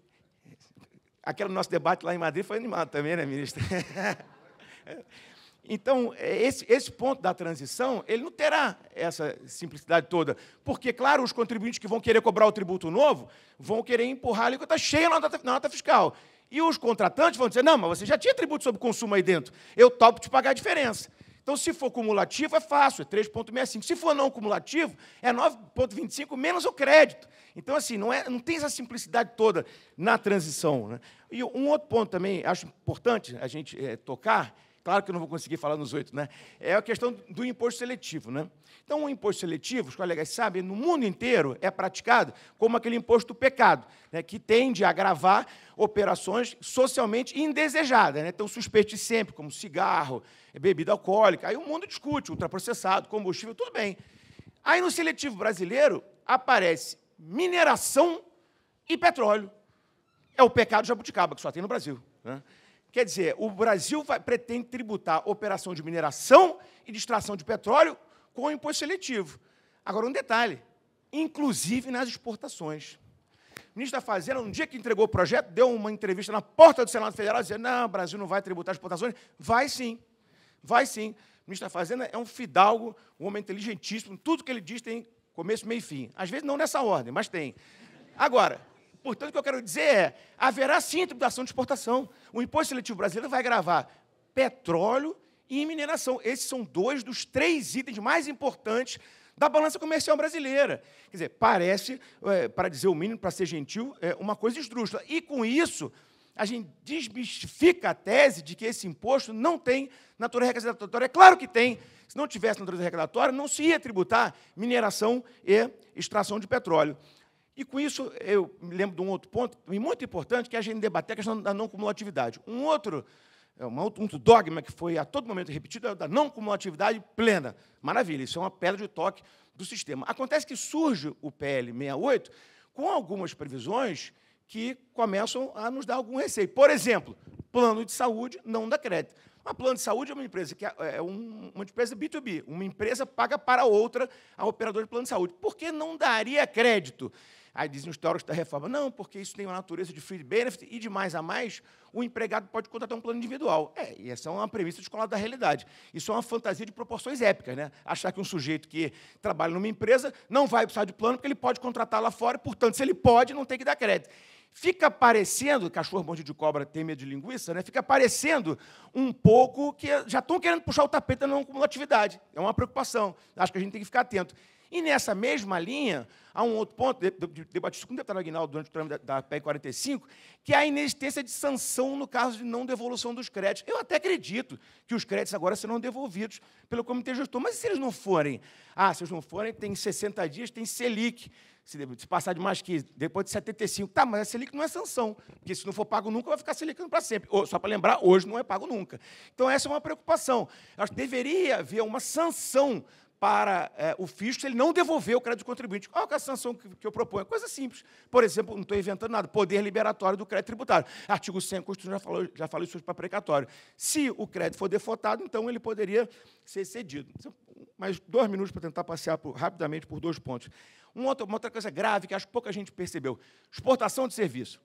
Aquele nosso debate lá em Madrid foi animado também, né, ministro? Então, esse, esse, ponto da transição, ele não terá essa simplicidade toda. Porque, claro, os contribuintes que vão querer cobrar o tributo novo vão querer empurrar a alíquota cheia na nota, na nota fiscal. E os contratantes vão dizer: não, mas você já tinha tributo sobre consumo aí dentro. Eu topo te pagar a diferença. Então, se for cumulativo, é fácil, é 3,65. Se for não cumulativo, é 9,25 menos o crédito. Então, assim, não, é, não tem essa simplicidade toda na transição. Né? E um outro ponto também, acho importante a gente é, tocar, Claro que eu não vou conseguir falar nos oito, né? É a questão do imposto seletivo, né? Então, o imposto seletivo, os colegas sabem, no mundo inteiro é praticado como aquele imposto do pecado, né? que tende a agravar operações socialmente indesejadas. Né? Então, suspeite sempre, como cigarro, bebida alcoólica. Aí o mundo discute, ultraprocessado, combustível, tudo bem. Aí no seletivo brasileiro aparece mineração e petróleo. É o pecado jabuticaba que só tem no Brasil. Né? Quer dizer, o Brasil vai, pretende tributar operação de mineração e de extração de petróleo com imposto seletivo. Agora, um detalhe: inclusive nas exportações. O ministro da Fazenda, no dia que entregou o projeto, deu uma entrevista na porta do Senado Federal dizendo: não, o Brasil não vai tributar as exportações. Vai sim, vai sim. O ministro da Fazenda é um fidalgo, um homem inteligentíssimo, tudo que ele diz tem começo, meio e fim. Às vezes não nessa ordem, mas tem. Agora, Portanto, o que eu quero dizer é: haverá sim tributação de exportação. O Imposto Seletivo Brasileiro vai gravar petróleo e mineração. Esses são dois dos três itens mais importantes da balança comercial brasileira. Quer dizer, parece, é, para dizer o mínimo, para ser gentil, é uma coisa esdrúxula. E com isso, a gente desmistifica a tese de que esse imposto não tem natureza arrecadatória. É claro que tem. Se não tivesse natureza arrecadatória, não se ia tributar mineração e extração de petróleo. E com isso, eu me lembro de um outro ponto, e muito importante, que é a gente debater a questão da não cumulatividade. Um outro, é, um outro dogma que foi a todo momento repetido é o da não cumulatividade plena. Maravilha, isso é uma pedra de toque do sistema. Acontece que surge o PL 68 com algumas previsões que começam a nos dar algum receio. Por exemplo, plano de saúde não dá crédito. Uma plano de saúde é uma empresa que é, é uma empresa B2B, uma empresa paga para outra a operador de plano de saúde. Por que não daria crédito? Aí dizem os teóricos da reforma, não, porque isso tem uma natureza de free benefit e, de mais a mais, o empregado pode contratar um plano individual. É, e essa é uma premissa descolada da realidade. Isso é uma fantasia de proporções épicas, né? Achar que um sujeito que trabalha numa empresa não vai precisar de plano porque ele pode contratar lá fora e, portanto, se ele pode, não tem que dar crédito. Fica parecendo, cachorro monte de cobra tem medo de linguiça, né? Fica parecendo um pouco que já estão querendo puxar o tapete na acumulatividade. É uma preocupação. Acho que a gente tem que ficar atento. E nessa mesma linha, há um outro ponto, debatido com o deputado Aguinaldo durante o trâmite da PEC 45, que é a inexistência de sanção no caso de não devolução dos créditos. Eu até acredito que os créditos agora serão devolvidos pelo Comitê Gestor, mas se eles não forem? Ah, se eles não forem, tem 60 dias, tem Selic. Se, se passar de mais 15, depois de 75. Tá, mas a Selic não é sanção, porque se não for pago nunca, vai ficar Selicando para sempre. Ou, só para lembrar, hoje não é pago nunca. Então, essa é uma preocupação. Eu acho que deveria haver uma sanção para é, o fisco se ele não devolver o crédito contribuinte. Qual é a sanção que, que eu proponho? Coisa simples. Por exemplo, não estou inventando nada, poder liberatório do crédito tributário. Artigo 100 da Constituição já falou, já falou isso para precatório. Se o crédito for defotado, então ele poderia ser cedido. Mais dois minutos para tentar passear por, rapidamente por dois pontos. Um outra uma outra coisa grave que acho que pouca gente percebeu. Exportação de serviço.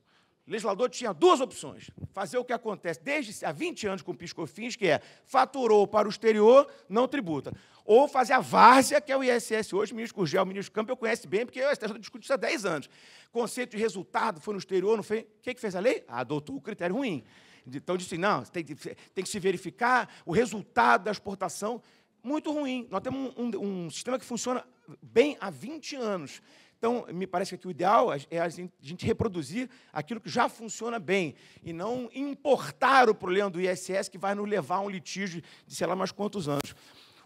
O legislador tinha duas opções. Fazer o que acontece desde há 20 anos com o Piscofins, que é faturou para o exterior, não tributa. Ou fazer a várzea, que é o ISS hoje, o ministro Gurgel, o ministro Campo, eu conheço bem, porque eu estou discutindo isso há 10 anos. Conceito de resultado, foi no exterior, não fez. O que, que fez a lei? Ah, adotou o critério ruim. Então disse, não, tem, tem que se verificar o resultado da exportação. Muito ruim. Nós temos um, um, um sistema que funciona bem há 20 anos. Então, me parece que o ideal é, é a gente reproduzir aquilo que já funciona bem e não importar o problema do ISS que vai nos levar a um litígio de sei lá mais quantos anos.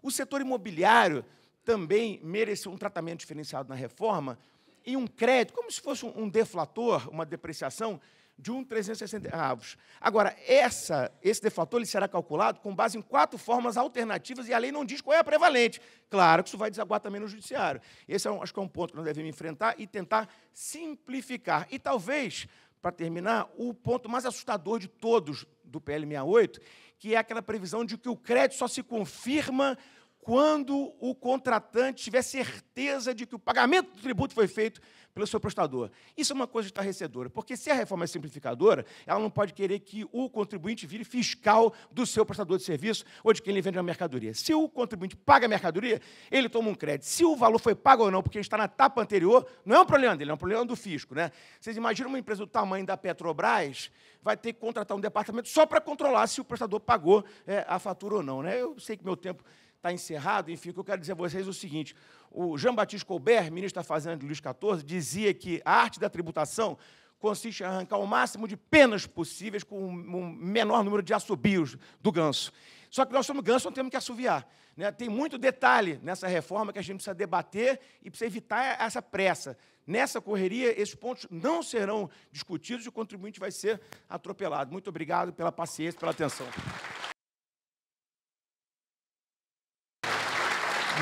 O setor imobiliário também mereceu um tratamento diferenciado na reforma e um crédito, como se fosse um deflator, uma depreciação, de 1 360 avos. Agora, essa, esse defator ele será calculado com base em quatro formas alternativas e a lei não diz qual é a prevalente. Claro que isso vai desaguar também no judiciário. Esse é um, acho que é um ponto que nós devemos enfrentar e tentar simplificar. E talvez, para terminar, o ponto mais assustador de todos do PL 68, que é aquela previsão de que o crédito só se confirma quando o contratante tiver certeza de que o pagamento do tributo foi feito pelo seu prestador. Isso é uma coisa estarrecedora, porque se a reforma é simplificadora, ela não pode querer que o contribuinte vire fiscal do seu prestador de serviço ou de quem ele vende a mercadoria. Se o contribuinte paga a mercadoria, ele toma um crédito. Se o valor foi pago ou não, porque está na etapa anterior, não é um problema dele, é um problema do fisco. Né? Vocês imaginam uma empresa do tamanho da Petrobras vai ter que contratar um departamento só para controlar se o prestador pagou é, a fatura ou não. Né? Eu sei que meu tempo está encerrado, enfim, o que eu quero dizer a vocês é o seguinte: o Jean-Baptiste Colbert, ministro da Fazenda de Luiz XIV, dizia que a arte da tributação consiste em arrancar o máximo de penas possíveis com o menor número de assobios do ganso. Só que nós somos ganso, não temos que assoviar. Né? Tem muito detalhe nessa reforma que a gente precisa debater e precisa evitar essa pressa. Nessa correria, esses pontos não serão discutidos e o contribuinte vai ser atropelado. Muito obrigado pela paciência, pela atenção.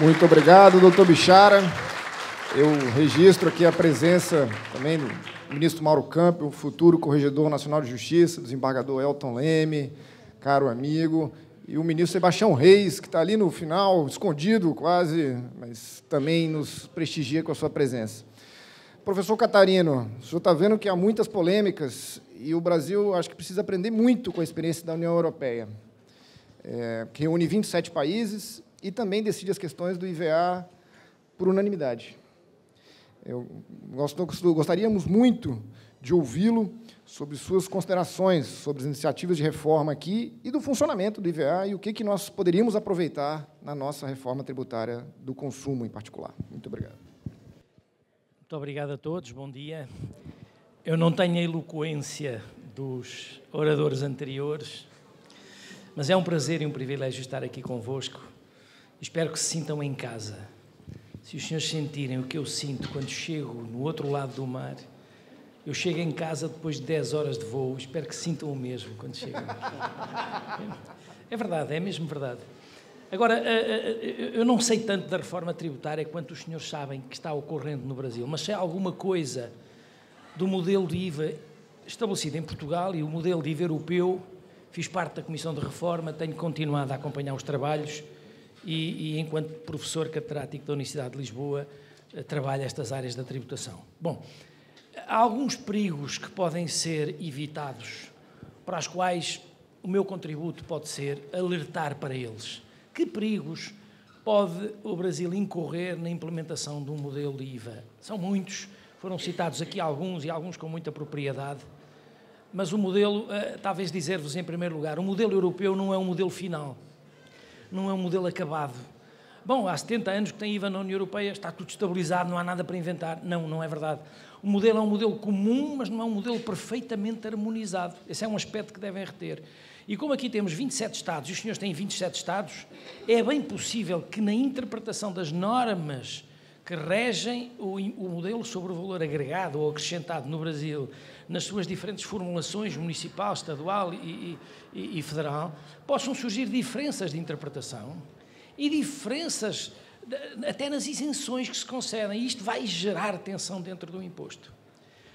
Muito obrigado, doutor Bichara. Eu registro aqui a presença também do ministro Mauro Campo, o futuro corregedor nacional de justiça, desembargador Elton Leme, caro amigo, e o ministro Sebastião Reis, que está ali no final, escondido quase, mas também nos prestigia com a sua presença. Professor Catarino, o senhor está vendo que há muitas polêmicas e o Brasil acho que precisa aprender muito com a experiência da União Europeia, é, que reúne 27 países e também decide as questões do IVA por unanimidade. Eu, gostaríamos muito de ouvi-lo sobre suas considerações sobre as iniciativas de reforma aqui e do funcionamento do IVA e o que, que nós poderíamos aproveitar na nossa reforma tributária do consumo, em particular. Muito obrigado. Muito obrigado a todos. Bom dia. Eu não tenho a eloquência dos oradores anteriores, mas é um prazer e um privilégio estar aqui convosco Espero que se sintam em casa. Se os senhores sentirem o que eu sinto quando chego no outro lado do mar, eu chego em casa depois de 10 horas de voo, espero que sintam o mesmo quando chegam. É verdade, é mesmo verdade. Agora, eh, eh, eh, eu não sei tanto da reforma tributária quanto os senhores sabem que está ocorrendo no Brasil, mas sei alguma coisa do modelo de IVA estabelecido em Portugal e o modelo de IVA europeu. Fiz parte da Comissão de Reforma, tenho continuado a acompanhar os trabalhos e, e enquanto professor catedrático da Universidade de Lisboa, eh, trabalha estas áreas da tributação. Bom, há alguns perigos que podem ser evitados, para os quais o meu contributo pode ser alertar para eles. Que perigos pode o Brasil incorrer na implementação de um modelo de IVA? São muitos, foram citados aqui alguns e alguns com muita propriedade, mas o modelo, eh, talvez dizer-vos em primeiro lugar, o modelo europeu não é um modelo final não é um modelo acabado. Bom, há 70 anos que tem IVA na União Europeia, está tudo estabilizado, não há nada para inventar. Não, não é verdade. O modelo é um modelo comum, mas não é um modelo perfeitamente harmonizado. Esse é um aspecto que devem reter. E como aqui temos 27 Estados e os senhores têm 27 Estados, é bem possível que na interpretação das normas que regem o, o modelo sobre o valor agregado ou acrescentado no Brasil nas suas diferentes formulações, municipal, estadual e, e, e federal, possam surgir diferenças de interpretação e diferenças até nas isenções que se concedem. E isto vai gerar tensão dentro do imposto.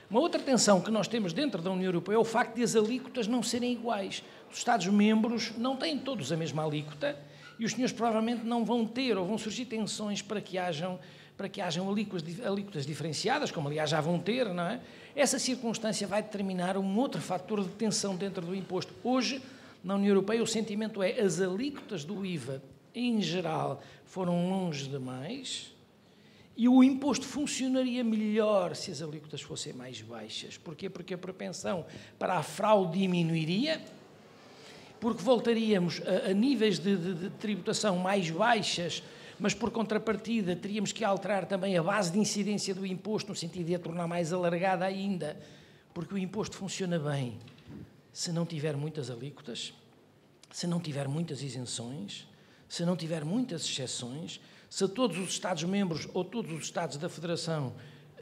Uma outra tensão que nós temos dentro da União Europeia é o facto de as alíquotas não serem iguais. Os Estados-membros não têm todos a mesma alíquota e os senhores provavelmente não vão ter ou vão surgir tensões para que hajam, para que hajam alíquotas, alíquotas diferenciadas, como aliás já vão ter, não é? Essa circunstância vai determinar um outro fator de tensão dentro do imposto. Hoje, na União Europeia, o sentimento é as alíquotas do IVA, em geral, foram longe demais e o imposto funcionaria melhor se as alíquotas fossem mais baixas. Porquê? Porque a propensão para a fraude diminuiria, porque voltaríamos a, a níveis de, de, de tributação mais baixas mas por contrapartida teríamos que alterar também a base de incidência do imposto, no sentido de a tornar mais alargada ainda, porque o imposto funciona bem se não tiver muitas alíquotas, se não tiver muitas isenções, se não tiver muitas exceções, se todos os Estados-membros ou todos os Estados da Federação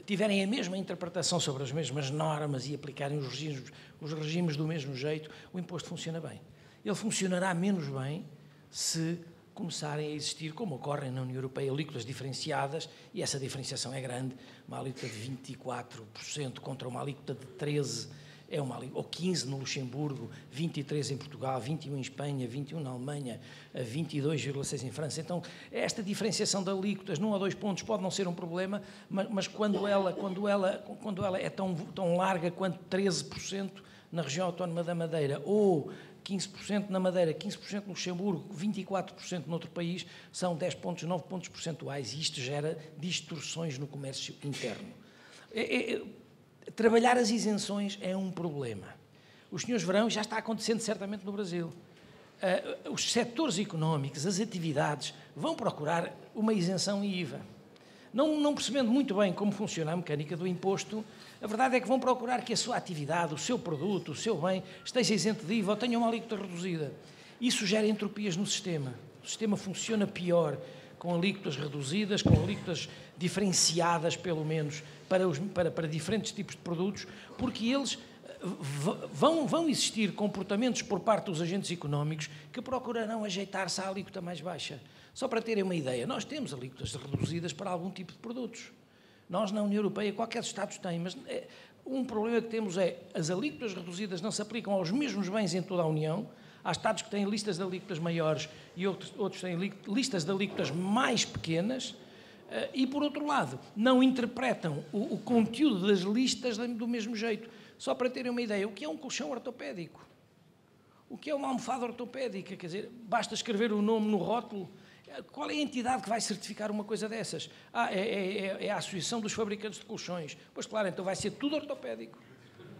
tiverem a mesma interpretação sobre as mesmas normas e aplicarem os regimes, os regimes do mesmo jeito, o imposto funciona bem. Ele funcionará menos bem se começarem a existir, como ocorre na União Europeia, alíquotas diferenciadas, e essa diferenciação é grande, uma alíquota de 24% contra uma alíquota de 13%, é uma, ou 15% no Luxemburgo, 23% em Portugal, 21% em Espanha, 21% na Alemanha, 22,6% em França. Então, esta diferenciação de alíquotas, num a dois pontos, pode não ser um problema, mas, mas quando, ela, quando, ela, quando ela é tão, tão larga quanto 13%, na região autónoma da Madeira ou 15% na Madeira, 15% no Luxemburgo, 24% noutro país, são 10 pontos, 9 pontos percentuais, e isto gera distorções no comércio interno. É, é, é trabalhar as isenções é um problema. Os senhores verão, já está acontecendo certamente no Brasil. Uh, os setores económicos, as atividades, vão procurar uma isenção IVA. Não, não percebendo muito bem como funciona a mecânica do imposto, a verdade é que vão procurar que a sua atividade, o seu produto, o seu bem esteja isento de IVA ou tenha uma alíquota reduzida. Isso gera entropias no sistema. O sistema funciona pior com alíquotas reduzidas, com alíquotas diferenciadas, pelo menos, para, os, para, para diferentes tipos de produtos, porque eles eh, vão, vão existir comportamentos por parte dos agentes económicos que procurarão ajeitar-se à alíquota mais baixa. Só para terem uma ideia, nós temos alíquotas reduzidas para algum tipo de produtos. Nós, na União Europeia, qualquer Estado tem, mas é, um problema que temos é as alíquotas reduzidas não se aplicam aos mesmos bens em toda a União. Há Estados que têm listas de alíquotas maiores e outros, outros têm listas de alíquotas mais pequenas. Eh, e, por outro lado, não interpretam o, o conteúdo das listas do mesmo jeito. Só para terem uma ideia, o que é um colchão ortopédico? O que é uma almofada ortopédica? Quer dizer, basta escrever o nome no rótulo qual é a entidade que vai certificar uma coisa dessas? Ah, é, é, é, é a Associação dos Fabricantes de Colchões. Pois claro, então vai ser tudo ortopédico.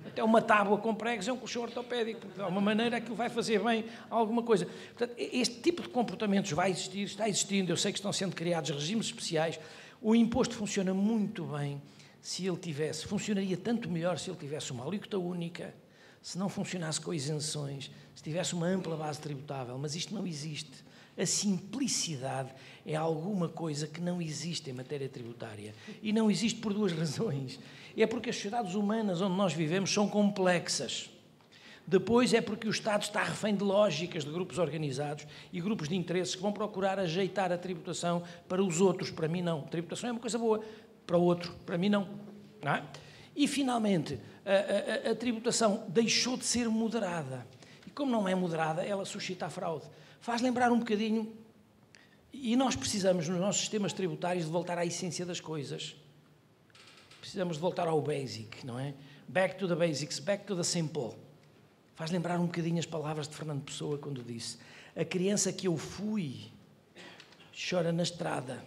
Até uma tábua com pregos é um colchão ortopédico, porque de alguma maneira aquilo é vai fazer bem alguma coisa. Portanto, este tipo de comportamentos vai existir, está existindo, eu sei que estão sendo criados regimes especiais. O imposto funciona muito bem se ele tivesse, funcionaria tanto melhor se ele tivesse uma alíquota única, se não funcionasse com isenções, se tivesse uma ampla base tributável, mas isto não existe. A simplicidade é alguma coisa que não existe em matéria tributária. E não existe por duas razões. É porque as sociedades humanas onde nós vivemos são complexas. Depois é porque o Estado está refém de lógicas de grupos organizados e grupos de interesses que vão procurar ajeitar a tributação para os outros. Para mim, não. tributação é uma coisa boa. Para o outro, para mim, não. não é? E, finalmente, a, a, a tributação deixou de ser moderada. E, como não é moderada, ela suscita a fraude faz lembrar um bocadinho. E nós precisamos, nos nossos sistemas tributários, de voltar à essência das coisas. Precisamos de voltar ao basic, não é? Back to the basics, back to the simple. Faz lembrar um bocadinho as palavras de Fernando Pessoa quando disse: A criança que eu fui chora na estrada.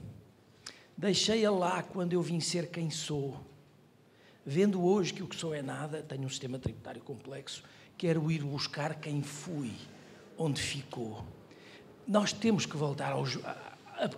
Deixei-a lá quando eu vim ser quem sou. Vendo hoje que o que sou é nada, tenho um sistema tributário complexo, quero ir buscar quem fui, onde ficou nós temos que voltar aos, a,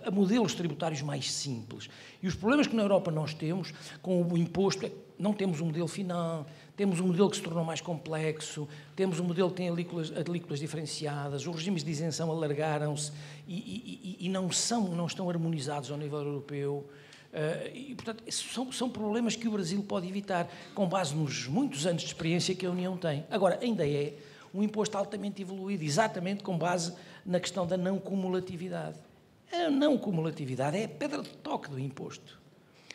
a, modelos tributários mais simples. E os problemas que na Europa nós temos com o imposto é que não temos um modelo final, temos um modelo que se tornou mais complexo, temos um modelo que tem alíquotas diferenciadas, os regimes de isenção alargaram-se e, e, e, não, são, não estão harmonizados ao nível europeu. Uh, e, portanto, são, são problemas que o Brasil pode evitar, com base nos muitos anos de experiência que a União tem. Agora, ainda é um imposto altamente evoluído, exatamente com base na questão da não cumulatividade. A não cumulatividade é a pedra de toque do imposto.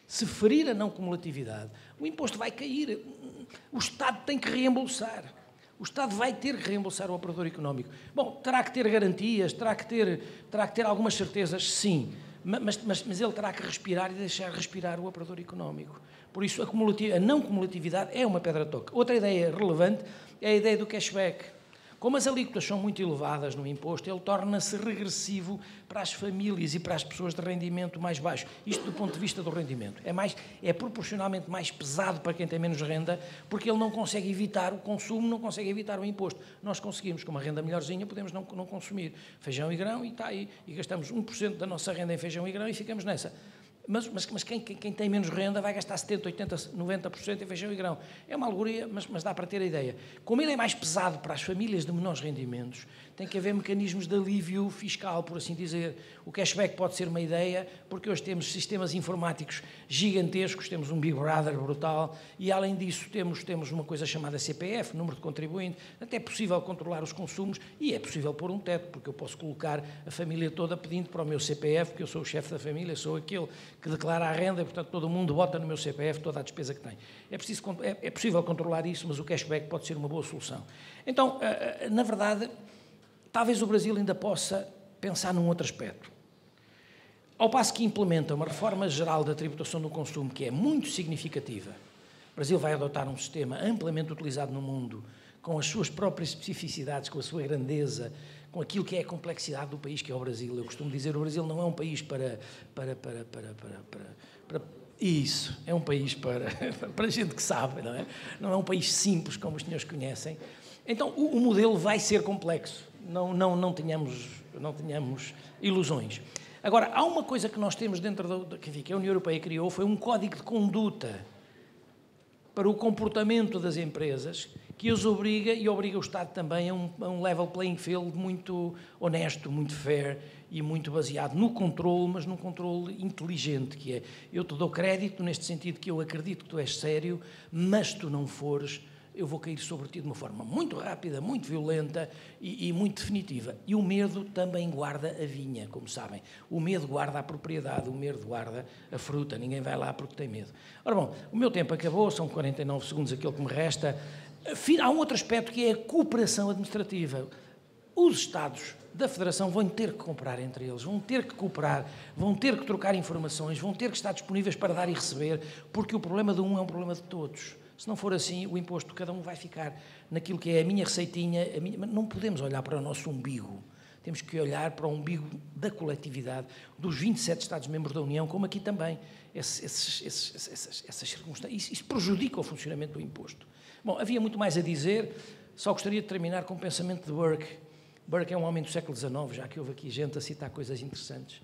Se ferir a não cumulatividade, o imposto vai cair. O Estado tem que reembolsar. O Estado vai ter que reembolsar o operador económico. Bom, terá que ter garantias, terá que ter, terá que ter algumas certezas, sim, mas, mas, mas ele terá que respirar e deixar respirar o operador económico. Por isso, a, a não cumulatividade é uma pedra de toque. Outra ideia relevante é a ideia do cashback. Como as alíquotas são muito elevadas no imposto, ele torna-se regressivo para as famílias e para as pessoas de rendimento mais baixo. Isto do ponto de vista do rendimento. É, mais, é proporcionalmente mais pesado para quem tem menos renda, porque ele não consegue evitar o consumo, não consegue evitar o imposto. Nós conseguimos, com uma renda melhorzinha, podemos não, não consumir feijão e grão e está aí. E gastamos 1% da nossa renda em feijão e grão e ficamos nessa. Mas, mas, mas quem, quem, tem menos renda vai gastar 70%, 80%, 90% em feijão e grão. É uma alegoria, mas, mas dá para ter a ideia. Como ele é mais pesado para as famílias de menores rendimentos, tem que haver mecanismos de alívio fiscal, por assim dizer. O cashback pode ser uma ideia, porque hoje temos sistemas informáticos gigantescos, temos um Big Brother brutal, e além disso temos, temos uma coisa chamada CPF, número de contribuinte, até é possível controlar os consumos e é possível pôr um teto, porque eu posso colocar a família toda pedindo para o meu CPF, porque eu sou o chefe da família, sou aquele que declara a renda, e, portanto todo mundo bota no meu CPF toda a despesa que tem. É, preciso, é, é possível controlar isso, mas o cashback pode ser uma boa solução. Então, eh, eh, na verdade, talvez o Brasil ainda possa pensar num outro aspecto. Ao passo que implementa uma reforma geral da tributação do consumo que é muito significativa, o Brasil vai adotar um sistema amplamente utilizado no mundo, com as suas próprias especificidades, com a sua grandeza, com aquilo que é a complexidade do país que é o Brasil. Eu costumo dizer o Brasil não é um país para, para, para, para, para, para, para isso, é um país para, para gente que sabe, não é? Não é um país simples, como os senhores conhecem. Então, o, o modelo vai ser complexo não, não, não, tenhamos, não tenhamos ilusões. Agora, há uma coisa que nós temos dentro da que a União Europeia criou, foi um código de conduta para o comportamento das empresas que os obriga e obriga o Estado também a um, a um level playing field muito honesto, muito fair e muito baseado no controle, mas num controle inteligente, que é eu te dou crédito neste sentido que eu acredito que tu és sério, mas tu não fores eu vou cair sobre ti de uma forma muito rápida, muito violenta e, e, muito definitiva. E o medo também guarda a vinha, como sabem. O medo guarda a propriedade, o medo guarda a fruta. Ninguém vai lá porque tem medo. Ora bom, o meu tempo acabou, são 49 segundos aquilo que me resta. Há um outro aspecto que é a cooperação administrativa. Os Estados da Federação vão ter que comprar entre eles, vão ter que cooperar, vão ter que trocar informações, vão ter que estar disponíveis para dar e receber, porque o problema de um é um problema de todos. Se não for assim, o imposto cada um vai ficar naquilo que é a minha receitinha. A minha... Não podemos olhar para o nosso umbigo. Temos que olhar para o umbigo da coletividade, dos 27 Estados-membros da União, como aqui também. Esses, esses, esses, essas, essas, circunstâncias. Isso, isso prejudica o funcionamento do imposto. Bom, havia muito mais a dizer, só gostaria de terminar com o pensamento de Burke. Burke é um homem do século XIX, já que houve aqui gente a citar coisas interessantes.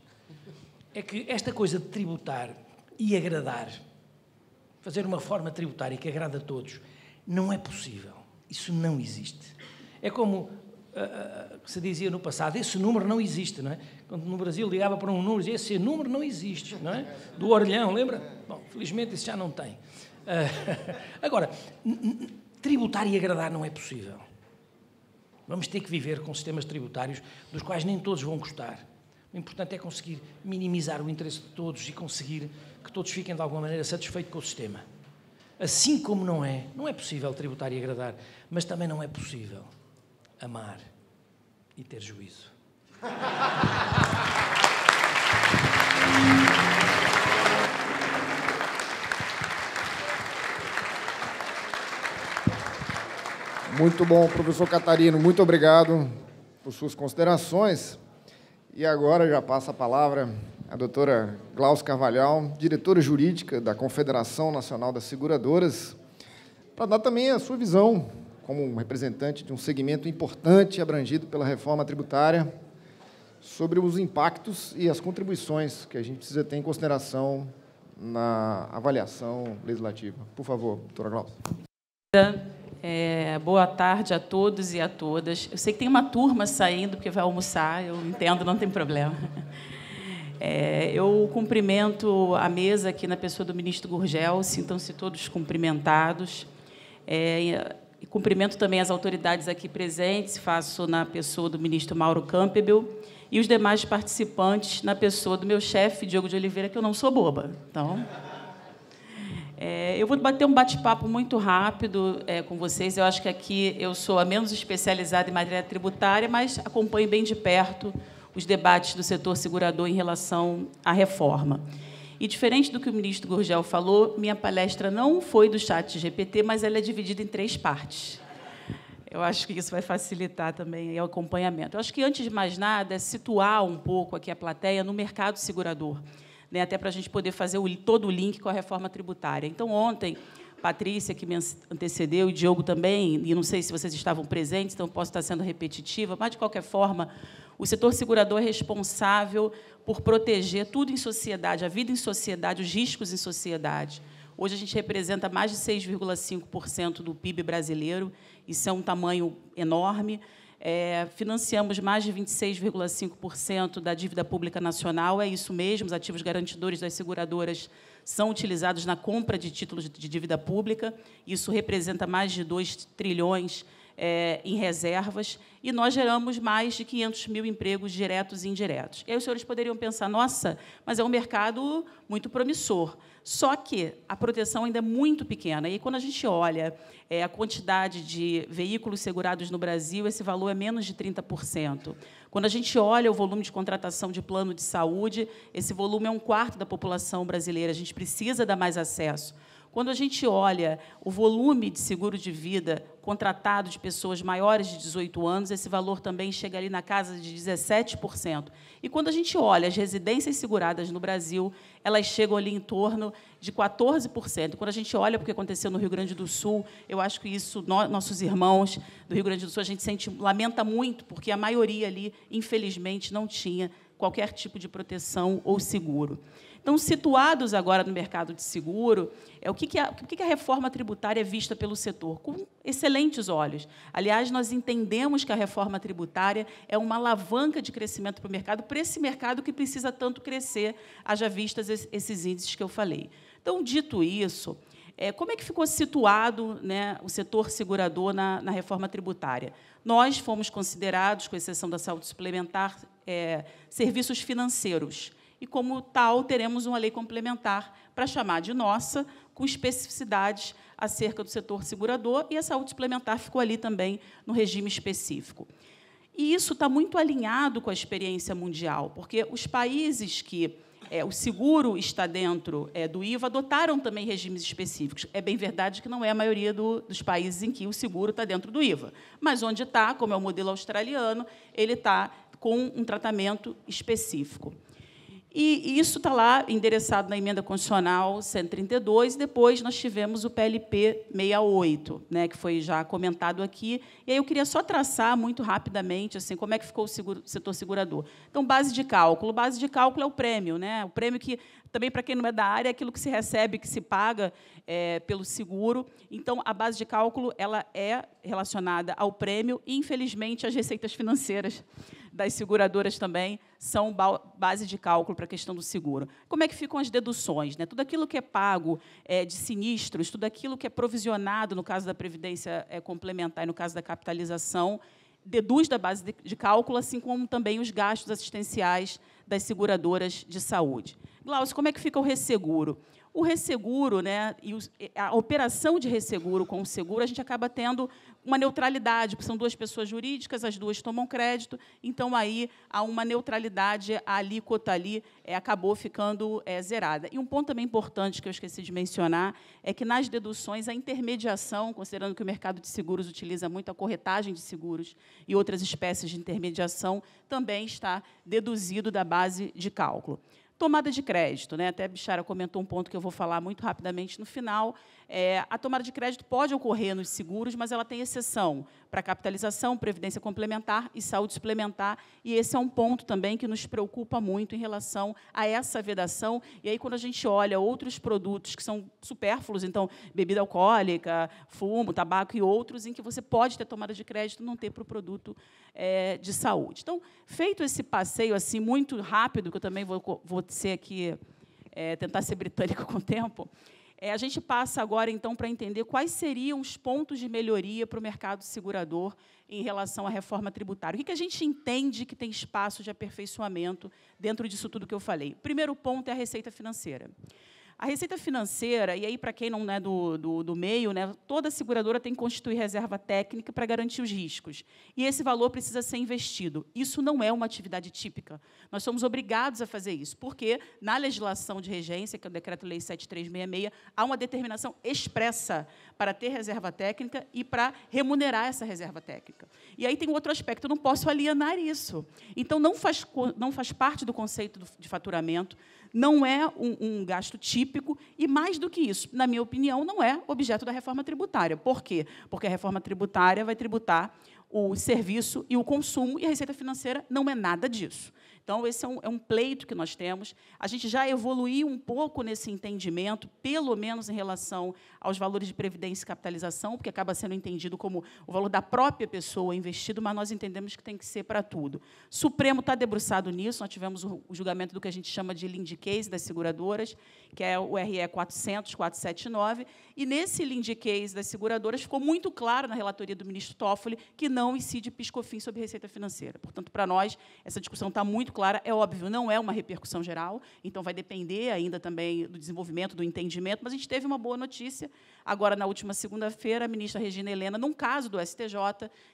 É que esta coisa de tributar e agradar fazer uma forma tributária que agrada a todos. Não é possível. Isso não existe. É como uh, uh, se dizia no passado, esse número não existe, não é? Quando no Brasil ligava para um número, dizia, esse número não existe, não é? Do orelhão, lembra? Bom, felizmente isso já não tem. Uh, agora, tributar e agradar não é possível. Vamos ter que viver com sistemas tributários dos quais nem todos vão gostar. O importante é conseguir minimizar o interesse de todos e conseguir que todos fiquem de alguma maneira satisfeitos com o sistema. Assim como não é, não é possível tributar e agradar, mas também não é possível amar e ter juízo. Muito bom, professor Catarino, muito obrigado por suas considerações. E agora já passa a palavra a doutora Glaucia Carvalhal, diretora jurídica da Confederação Nacional das Seguradoras, para dar também a sua visão como um representante de um segmento importante abrangido pela reforma tributária sobre os impactos e as contribuições que a gente precisa ter em consideração na avaliação legislativa. Por favor, doutora Glaucia. É, boa tarde a todos e a todas. Eu sei que tem uma turma saindo porque vai almoçar, eu entendo, não tem problema. É, eu cumprimento a mesa aqui na pessoa do ministro Gurgel, sintam-se todos cumprimentados. É, e cumprimento também as autoridades aqui presentes, faço na pessoa do ministro Mauro Campbell e os demais participantes na pessoa do meu chefe, Diogo de Oliveira, que eu não sou boba. Então, é, eu vou bater um bate-papo muito rápido é, com vocês. Eu acho que aqui eu sou a menos especializada em matéria tributária, mas acompanho bem de perto os debates do setor segurador em relação à reforma. E, diferente do que o ministro Gurgel falou, minha palestra não foi do chat GPT, mas ela é dividida em três partes. Eu acho que isso vai facilitar também o acompanhamento. Eu acho que, antes de mais nada, é situar um pouco aqui a plateia no mercado segurador, né, até para a gente poder fazer todo o link com a reforma tributária. Então, ontem, Patrícia, que me antecedeu, e Diogo também, e não sei se vocês estavam presentes, então posso estar sendo repetitiva, mas, de qualquer forma, o setor segurador é responsável por proteger tudo em sociedade, a vida em sociedade, os riscos em sociedade. Hoje a gente representa mais de 6,5% do PIB brasileiro, isso é um tamanho enorme. É, financiamos mais de 26,5% da dívida pública nacional, é isso mesmo, os ativos garantidores das seguradoras são utilizados na compra de títulos de dívida pública, isso representa mais de 2 trilhões de é, em reservas, e nós geramos mais de 500 mil empregos diretos e indiretos. E aí os senhores poderiam pensar, nossa, mas é um mercado muito promissor. Só que a proteção ainda é muito pequena. E quando a gente olha é, a quantidade de veículos segurados no Brasil, esse valor é menos de 30%. Quando a gente olha o volume de contratação de plano de saúde, esse volume é um quarto da população brasileira. A gente precisa dar mais acesso. Quando a gente olha o volume de seguro de vida contratado de pessoas maiores de 18 anos, esse valor também chega ali na casa de 17%. E quando a gente olha as residências seguradas no Brasil, elas chegam ali em torno de 14%. Quando a gente olha o que aconteceu no Rio Grande do Sul, eu acho que isso, nossos irmãos do Rio Grande do Sul, a gente sente, lamenta muito, porque a maioria ali, infelizmente, não tinha qualquer tipo de proteção ou seguro. Então, situados agora no mercado de seguro, é o que, que, a, o que, a reforma tributária é vista pelo setor? Com excelentes olhos. Aliás, nós entendemos que a reforma tributária é uma alavanca de crescimento para o mercado, para esse mercado que precisa tanto crescer, haja vistas esses índices que eu falei. Então, dito isso, é, como é que ficou situado né, o setor segurador na, na, reforma tributária? Nós fomos considerados, com exceção da saúde suplementar, é, serviços financeiros e, como tal, teremos uma lei complementar para chamar de nossa, com especificidades acerca do setor segurador, e a saúde suplementar ficou ali também no regime específico. E isso está muito alinhado com a experiência mundial, porque os países que é, o seguro está dentro é, do IVA adotaram também regimes específicos. É bem verdade que não é a maioria do, dos países em que o seguro está dentro do IVA, mas onde está, como é o modelo australiano, ele está com um tratamento específico. E isso está lá endereçado na emenda constitucional 132. Depois nós tivemos o PLP 68, né, que foi já comentado aqui. E aí eu queria só traçar muito rapidamente assim como é que ficou o seguro, setor segurador. Então, base de cálculo. Base de cálculo é o prêmio, né? O prêmio que também para quem não é da área é aquilo que se recebe, que se paga é, pelo seguro. Então, a base de cálculo ela é relacionada ao prêmio. E, infelizmente, às receitas financeiras das seguradoras também são base de cálculo para a questão do seguro. Como é que ficam as deduções? Né? Tudo aquilo que é pago é, de sinistros, tudo aquilo que é provisionado no caso da previdência é, complementar e no caso da capitalização, deduz da base de, de cálculo, assim como também os gastos assistenciais das seguradoras de saúde. Glaucio, como é que fica o resseguro? o resseguro, né, e a operação de resseguro com o seguro, a gente acaba tendo uma neutralidade, porque são duas pessoas jurídicas, as duas tomam crédito, então aí há uma neutralidade, a alíquota ali é, acabou ficando é, zerada. E um ponto também importante que eu esqueci de mencionar é que nas deduções a intermediação, considerando que o mercado de seguros utiliza muito a corretagem de seguros e outras espécies de intermediação, também está deduzido da base de cálculo tomada de crédito. Né? Até a Bichara comentou um ponto que eu vou falar muito rapidamente no final. É, a tomada de crédito pode ocorrer nos seguros, mas ela tem exceção para capitalização, previdência complementar e saúde suplementar, e esse é um ponto também que nos preocupa muito em relação a essa vedação. E aí, quando a gente olha outros produtos que são supérfluos, então, bebida alcoólica, fumo, tabaco e outros, em que você pode ter tomada de crédito, não ter para o produto é, de saúde. Então, feito esse passeio assim muito rápido, que eu também vou, vou ser aqui, é, tentar ser britânico com o tempo, é, a gente passa agora, então, para entender quais seriam os pontos de melhoria para o mercado segurador em relação à reforma tributária. O que, que a gente entende que tem espaço de aperfeiçoamento dentro disso tudo que eu falei? O primeiro ponto é a receita financeira. A receita financeira, e aí para quem não é do, do, do, meio, né, toda seguradora tem que constituir reserva técnica para garantir os riscos. E esse valor precisa ser investido. Isso não é uma atividade típica. Nós somos obrigados a fazer isso, porque na legislação de regência, que é o Decreto-Lei 7366, há uma determinação expressa para ter reserva técnica e para remunerar essa reserva técnica. E aí tem outro aspecto, eu não posso alienar isso. Então, não faz, não faz parte do conceito de faturamento, não é um, um, gasto típico e, mais do que isso, na minha opinião, não é objeto da reforma tributária. Por quê? Porque a reforma tributária vai tributar o serviço e o consumo, e a receita financeira não é nada disso. Então, esse é um, é um, pleito que nós temos. A gente já evoluiu um pouco nesse entendimento, pelo menos em relação aos valores de previdência e capitalização, porque acaba sendo entendido como o valor da própria pessoa investido, mas nós entendemos que tem que ser para tudo. Supremo está debruçado nisso. Nós tivemos o, o julgamento do que a gente chama de Lind Case das seguradoras, que é o RE 400, 479, e nesse lindy case das seguradoras ficou muito claro na relatoria do ministro Toffoli que não incide piscofim sobre receita financeira. Portanto, para nós, essa discussão está muito clara. É óbvio, não é uma repercussão geral, então vai depender ainda também do desenvolvimento, do entendimento, mas a gente teve uma boa notícia. Agora, na última segunda-feira, a ministra Regina Helena, num caso do STJ,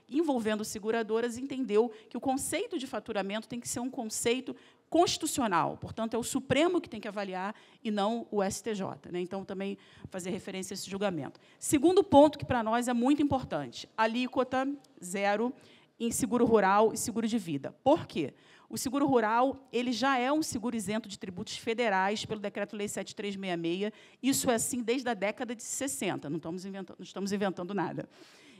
envolvendo seguradoras, entendeu que o conceito de faturamento tem que ser um conceito constitucional, portanto, é o Supremo que tem que avaliar e não o STJ. Né? Então, também fazer referência a esse julgamento. Segundo ponto que para nós é muito importante: alíquota zero em seguro rural e seguro de vida. Por quê? O seguro rural ele já é um seguro isento de tributos federais pelo Decreto-Lei 7366. Isso é assim desde a década de 60. Não estamos inventando, não estamos inventando nada.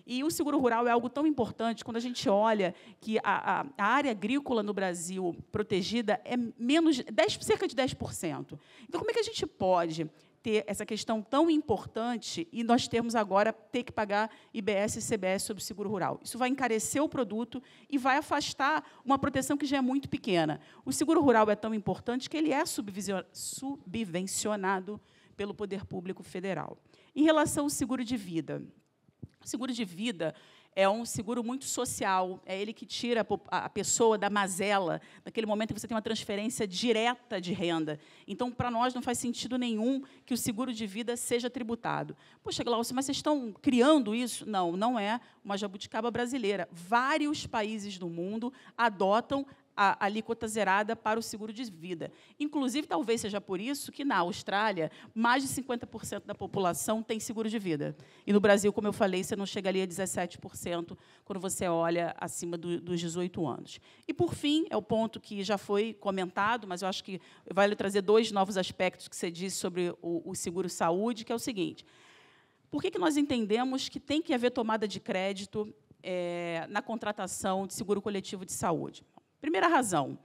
E o seguro rural é algo tão importante quando a gente olha que a, a, a área agrícola no Brasil protegida é menos 10, cerca de 10%. Então, como é que a gente pode ter essa questão tão importante e nós termos agora ter que pagar IBS e CBS sobre o seguro rural. Isso vai encarecer o produto e vai afastar uma proteção que já é muito pequena. O seguro rural é tão importante que ele é subvencionado pelo poder público federal. Em relação ao seguro de vida, o seguro de vida é um seguro muito social, é ele que tira a pessoa da mazela, naquele momento que você tem uma transferência direta de renda. Então, para nós, não faz sentido nenhum que o seguro de vida seja tributado. Poxa, Glaucio, mas vocês estão criando isso? Não, não é uma jabuticaba brasileira. Vários países do mundo adotam a alíquota zerada para o seguro de vida. Inclusive, talvez seja por isso que na Austrália, mais de 50% da população tem seguro de vida. E no Brasil, como eu falei, você não chegaria a 17% quando você olha acima do, dos 18 anos. E, por fim, é o ponto que já foi comentado, mas eu acho que vale trazer dois novos aspectos que você disse sobre o, o seguro-saúde, que é o seguinte. Por que, que nós entendemos que tem que haver tomada de crédito é, na contratação de seguro coletivo de saúde? Primeira razão,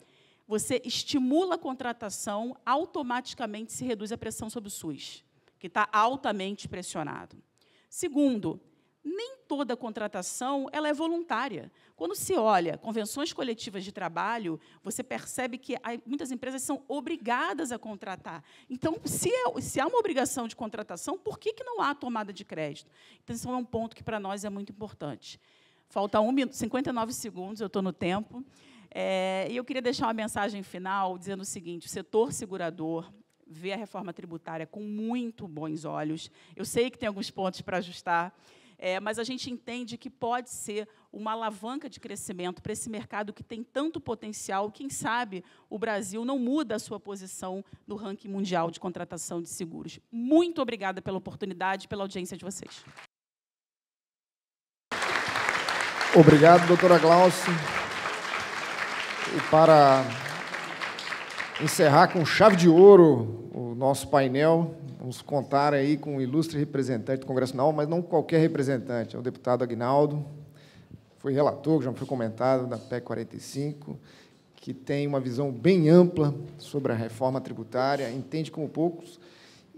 você estimula a contratação, automaticamente se reduz a pressão sobre o SUS, que está altamente pressionado. Segundo, nem toda contratação ela é voluntária. Quando se olha convenções coletivas de trabalho, você percebe que muitas empresas são obrigadas a contratar. Então, se, é, se há uma obrigação de contratação, por que, que não há tomada de crédito? Então, isso é um ponto que, para nós, é muito importante. Falta um minuto, 59 segundos, eu estou no tempo. É, e eu queria deixar uma mensagem final dizendo o seguinte: o setor segurador vê a reforma tributária com muito bons olhos. Eu sei que tem alguns pontos para ajustar, é, mas a gente entende que pode ser uma alavanca de crescimento para esse mercado que tem tanto potencial. Quem sabe o Brasil não muda a sua posição no ranking mundial de contratação de seguros. Muito obrigada pela oportunidade, e pela audiência de vocês. Obrigado, doutora Glaucia. E para encerrar com chave de ouro o nosso painel, vamos contar aí com um ilustre representante do Congresso Nacional, mas não qualquer representante, é o deputado Aguinaldo, foi relator, já foi comentado, da PEC 45, que tem uma visão bem ampla sobre a reforma tributária, entende como poucos,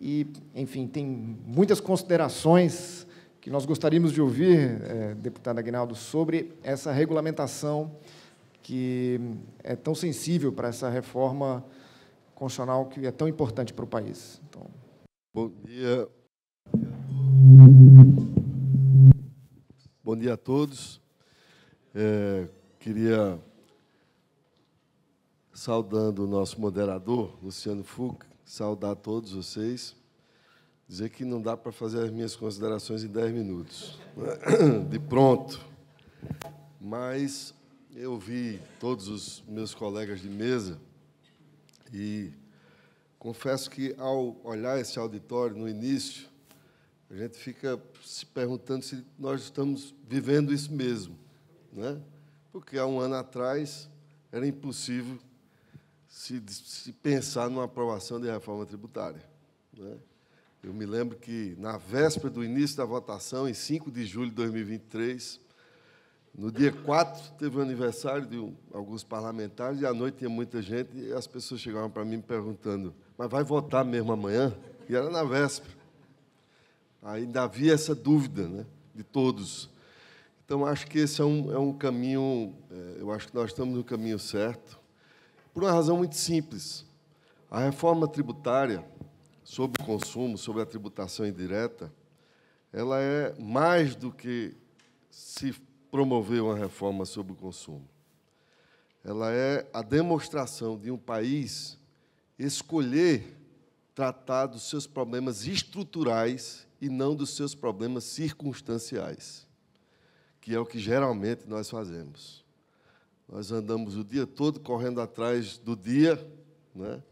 e, enfim, tem muitas considerações que nós gostaríamos de ouvir, eh, deputado Aguinaldo, sobre essa regulamentação que é tão sensível para essa reforma constitucional que é tão importante para o país. Então... Bom dia. Bom dia a todos. É, queria, saudando o nosso moderador, Luciano Fug, saudar todos vocês, dizer que não dá para fazer as minhas considerações em 10 minutos, de pronto. Mas eu vi todos os meus colegas de mesa e confesso que, ao olhar esse auditório no início, a gente fica se perguntando se nós estamos vivendo isso mesmo. Né? Porque há um ano atrás era impossível se, se pensar numa aprovação de reforma tributária. Né? Eu me lembro que, na véspera do início da votação, em 5 de julho de 2023, no dia 4 teve o aniversário de alguns parlamentares e à noite tinha muita gente e as pessoas chegavam para mim perguntando: "Mas vai votar mesmo amanhã?" E era na véspera. Ainda havia essa dúvida, né, de todos. Então acho que esse é um, é um caminho, é, eu acho que nós estamos no caminho certo, por uma razão muito simples. A reforma tributária sobre o consumo, sobre a tributação indireta, ela é mais do que se promover uma reforma sobre o consumo. Ela é a demonstração de um país escolher tratar dos seus problemas estruturais e não dos seus problemas circunstanciais, que é o que geralmente nós fazemos. Nós andamos o dia todo correndo atrás do dia, né?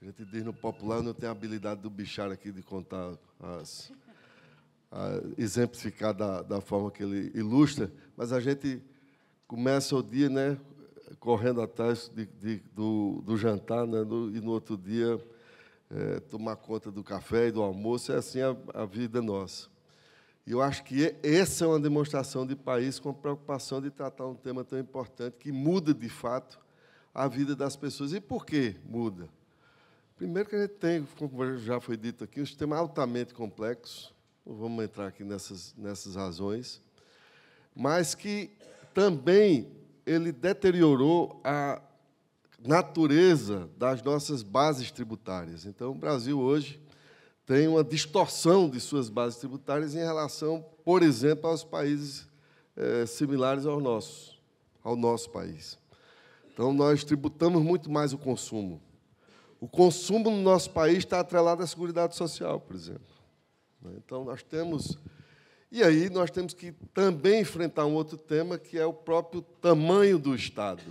A gente diz no popular, não tem habilidade do bichar aqui de contar as, exemplificar da, da forma que ele ilustra, mas a gente começa o dia né, correndo atrás de, de, do, do, jantar né, no, e no outro dia é, tomar conta do café e do almoço. É assim a, a vida é nossa. E eu acho que essa é uma demonstração de país com preocupação de tratar um tema tão importante que muda de fato a vida das pessoas. E por que muda? Primeiro que a gente tem, como já foi dito aqui, um sistema altamente complexo, não vamos entrar aqui nessas, nessas razões, mas que também ele deteriorou a natureza das nossas bases tributárias. Então, o Brasil hoje tem uma distorção de suas bases tributárias em relação, por exemplo, aos países é, similares ao nosso, ao nosso país. Então, nós tributamos muito mais o consumo. O consumo no nosso país está atrelado à Seguridade Social, por exemplo. Né? Então, nós temos. E aí, nós temos que também enfrentar um outro tema, que é o próprio tamanho do Estado.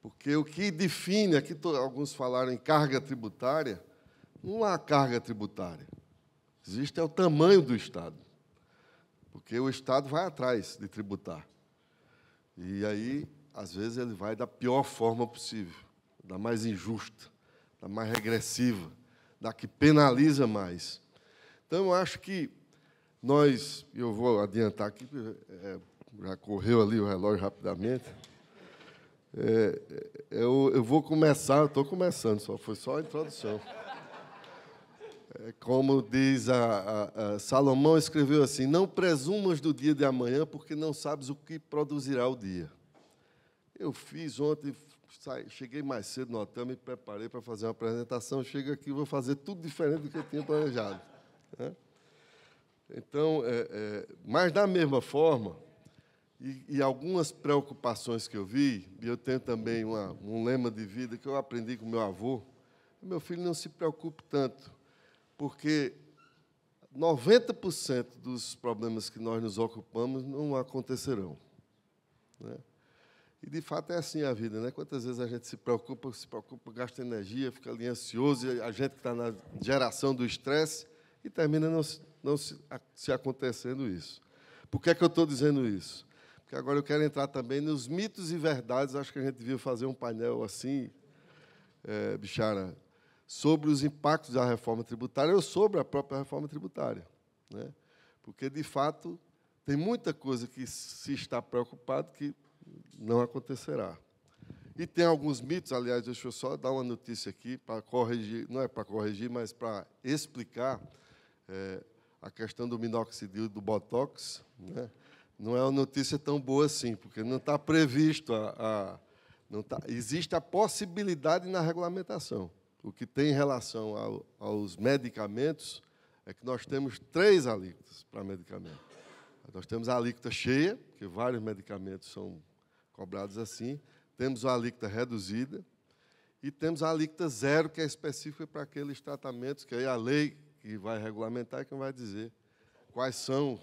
Porque o que define, aqui alguns falaram em carga tributária, não há carga tributária. Existe é o tamanho do Estado. Porque o Estado vai atrás de tributar. E aí, às vezes, ele vai da pior forma possível, da mais injusta, da mais regressiva, da que penaliza mais. Então, eu acho que nós, eu vou adiantar aqui, é, já correu ali o relógio rapidamente. É, eu, eu, vou começar, estou começando, só foi só a introdução. É, como diz a, a, a Salomão escreveu assim: não presumas do dia de amanhã, porque não sabes o que produzirá o dia. Eu fiz ontem, saí, cheguei mais cedo no hotel, me preparei para fazer uma apresentação, chego aqui vou fazer tudo diferente do que eu tinha planejado. Né? Então, é, é, mas da mesma forma, e, e, algumas preocupações que eu vi, e eu tenho também uma, um lema de vida que eu aprendi com meu avô, meu filho não se preocupe tanto, porque 90% dos problemas que nós nos ocupamos não acontecerão. Né? E de fato é assim a vida, né? Quantas vezes a gente se preocupa, se preocupa, gasta energia, fica ali ansioso, e a gente que está na geração do estresse e termina não, não se, se acontecendo isso. Por que, é que eu estou dizendo isso? Porque agora eu quero entrar também nos mitos e verdades. Acho que a gente devia fazer um painel assim, é, Bichara, sobre os impactos da reforma tributária ou sobre a própria reforma tributária. Né? Porque, de fato, tem muita coisa que se está preocupado que não acontecerá. E tem alguns mitos, aliás, deixa eu só dar uma notícia aqui para corrigir, não é para corrigir, mas para explicar é, a questão do minoxidil e do botox, né? não é uma notícia tão boa assim, porque não está previsto a, a não tá, existe a possibilidade na regulamentação. O que tem em relação ao, aos medicamentos é que nós temos três alíquotas para medicamento. Nós temos a alíquota cheia, que vários medicamentos são cobrados assim, temos a alíquota reduzida e temos a alíquota zero, que é específica para aqueles tratamentos que aí a lei que vai regulamentar quem vai dizer quais são.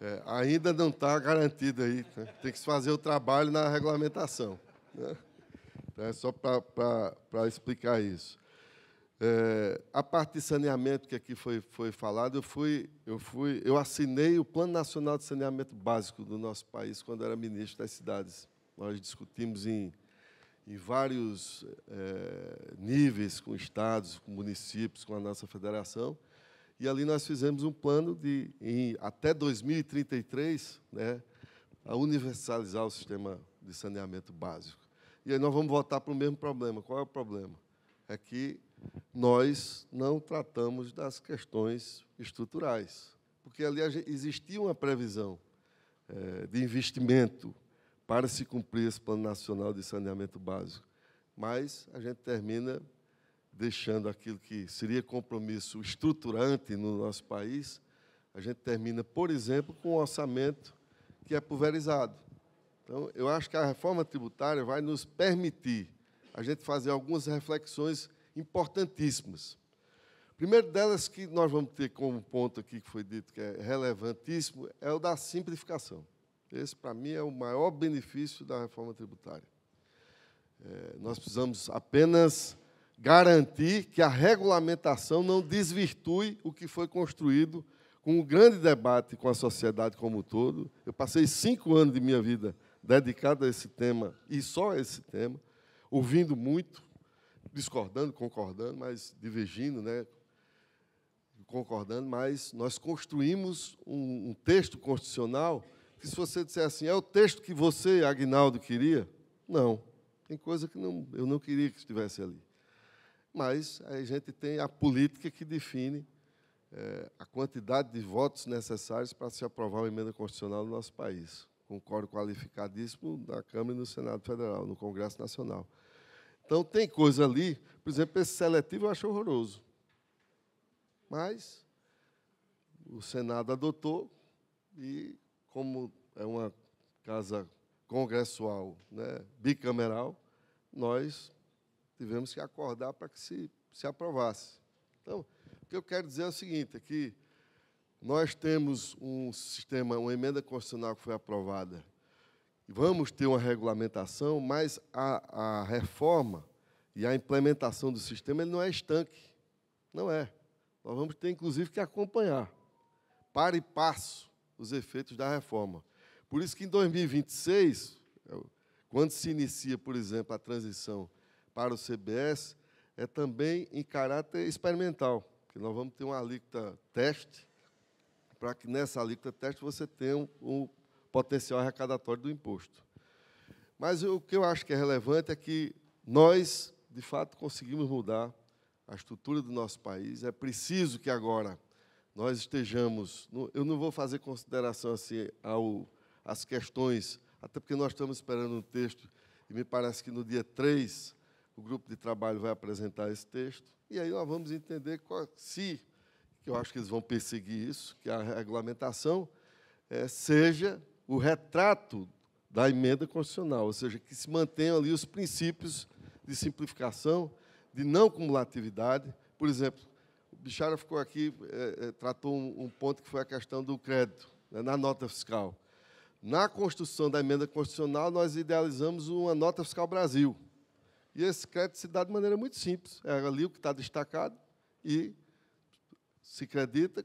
É, ainda não está garantido aí. Né? Tem que se fazer o trabalho na regulamentação. Né? Então, é só para explicar isso. É, a parte de saneamento que aqui foi, foi falado, eu, fui, eu, fui, eu assinei o Plano Nacional de Saneamento Básico do nosso país quando era ministro das Cidades. Nós discutimos em em vários é, níveis, com estados, com municípios, com a nossa federação. E ali nós fizemos um plano de, em, até 2033, né, a universalizar o sistema de saneamento básico. E aí nós vamos voltar para o mesmo problema. Qual é o problema? É que nós não tratamos das questões estruturais, porque ali existia uma previsão é, de investimento para se cumprir esse Plano Nacional de Saneamento Básico. Mas a gente termina deixando aquilo que seria compromisso estruturante no nosso país, a gente termina, por exemplo, com um orçamento que é pulverizado. Então, eu acho que a reforma tributária vai nos permitir a gente fazer algumas reflexões importantíssimas. Primeiro delas que nós vamos ter como ponto aqui que foi dito que é relevantíssimo é o da simplificação. Esse, para mim, é o maior benefício da reforma tributária. É, nós precisamos apenas garantir que a regulamentação não desvirtue o que foi construído com um grande debate com a sociedade como um todo. Eu passei cinco anos de minha vida dedicado a esse tema, e só a esse tema, ouvindo muito, discordando, concordando, mas divergindo, né? concordando, mas nós construímos um, um texto constitucional que se você disser assim, é o texto que você, Agnaldo, queria, não. Tem coisa que não, eu não queria que estivesse ali. Mas a gente tem a política que define é, a quantidade de votos necessários para se aprovar uma emenda constitucional no nosso país, concordo qualificadíssimo na Câmara e no Senado Federal, no Congresso Nacional. Então, tem coisa ali, por exemplo, esse seletivo eu acho horroroso. Mas o Senado adotou e como é uma casa congressual, né, bicameral, nós tivemos que acordar para que se, se aprovasse. Então, o que eu quero dizer é o seguinte, é que nós temos um sistema, uma emenda constitucional que foi aprovada. Vamos ter uma regulamentação, mas a, a reforma e a implementação do sistema ele não é estanque. Não é. Nós vamos ter, inclusive, que acompanhar. Para e passo os efeitos da reforma. Por isso que em 2026, é quando se inicia, por exemplo, a transição para o CBS, é também em caráter experimental, que nós vamos ter uma alíquota teste, para que nessa alíquota teste você tenha um, potencial arrecadatório do imposto. Mas o que eu acho que é relevante é que nós, de fato, conseguimos mudar a estrutura do nosso país. É preciso que agora nós estejamos. Eu não vou fazer consideração assim ao, às questões, até porque nós estamos esperando um texto, e me parece que no dia 3 o grupo de trabalho vai apresentar esse texto, e aí nós vamos entender qual, se, que eu acho que eles vão perseguir isso, que a regulamentação é, seja o retrato da emenda constitucional, ou seja, que se mantenham ali os princípios de simplificação, de não cumulatividade. Por exemplo, Bichara ficou aqui, é, é, tratou um, um, ponto que foi a questão do crédito, né, na nota fiscal. Na construção da emenda constitucional, nós idealizamos uma nota fiscal Brasil. E esse crédito se dá de maneira muito simples. É ali o que está destacado e se credita.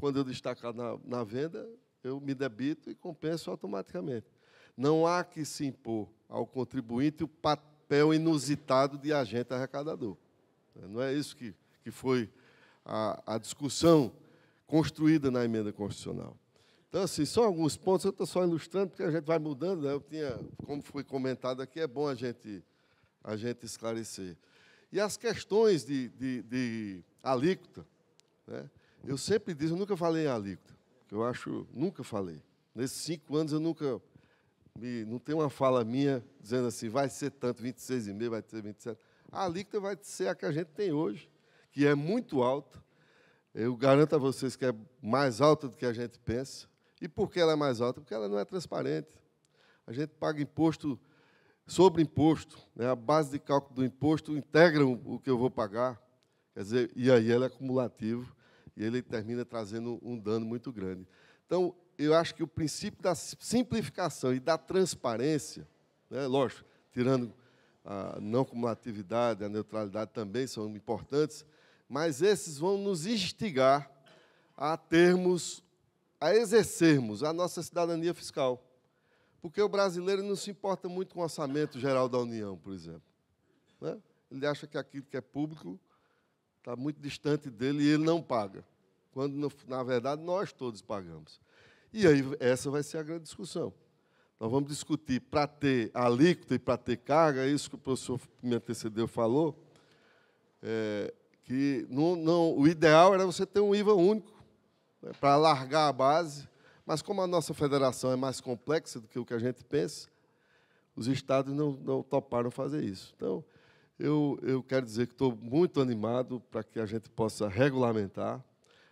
Quando eu destacar na, na venda, eu me debito e compenso automaticamente. Não há que se impor ao contribuinte o papel inusitado de agente arrecadador. Não é isso que, que foi a, a discussão construída na emenda constitucional. Então, assim, são alguns pontos, eu estou só ilustrando, porque a gente vai mudando, né? eu tinha, como foi comentado aqui, é bom a gente, a gente esclarecer. E as questões de, de, de alíquota, né? eu sempre disse, eu nunca falei em alíquota, eu acho, nunca falei. Nesses cinco anos eu nunca, me, não tem uma fala minha dizendo assim, vai ser tanto, 26,5, vai ser 27. A alíquota vai ser a que a gente tem hoje que é muito alta. Eu garanto a vocês que é mais alta do que a gente pensa. E por que ela é mais alta? Porque ela não é transparente. A gente paga imposto sobre imposto. Né? A base de cálculo do imposto integra o que eu vou pagar. Quer dizer, e aí ela é acumulativa e ele termina trazendo um dano muito grande. Então, eu acho que o princípio da simplificação e da transparência, né, lógico, tirando a não cumulatividade, a neutralidade também são importantes, mas esses vão nos instigar a termos, a exercermos a nossa cidadania fiscal. Porque o brasileiro não se importa muito com o orçamento geral da União, por exemplo. Né? Ele acha que aquilo que é público está muito distante dele e ele não paga. Quando, na verdade, nós todos pagamos. E aí, essa vai ser a grande discussão. Nós vamos discutir para ter alíquota e para ter carga, é isso que o professor me antecedeu falou. É, que não, não, o ideal era você ter um IVA único né, para largar a base, mas como a nossa federação é mais complexa do que o que a gente pensa, os estados não, não toparam fazer isso. Então, eu, eu quero dizer que estou muito animado para que a gente possa regulamentar.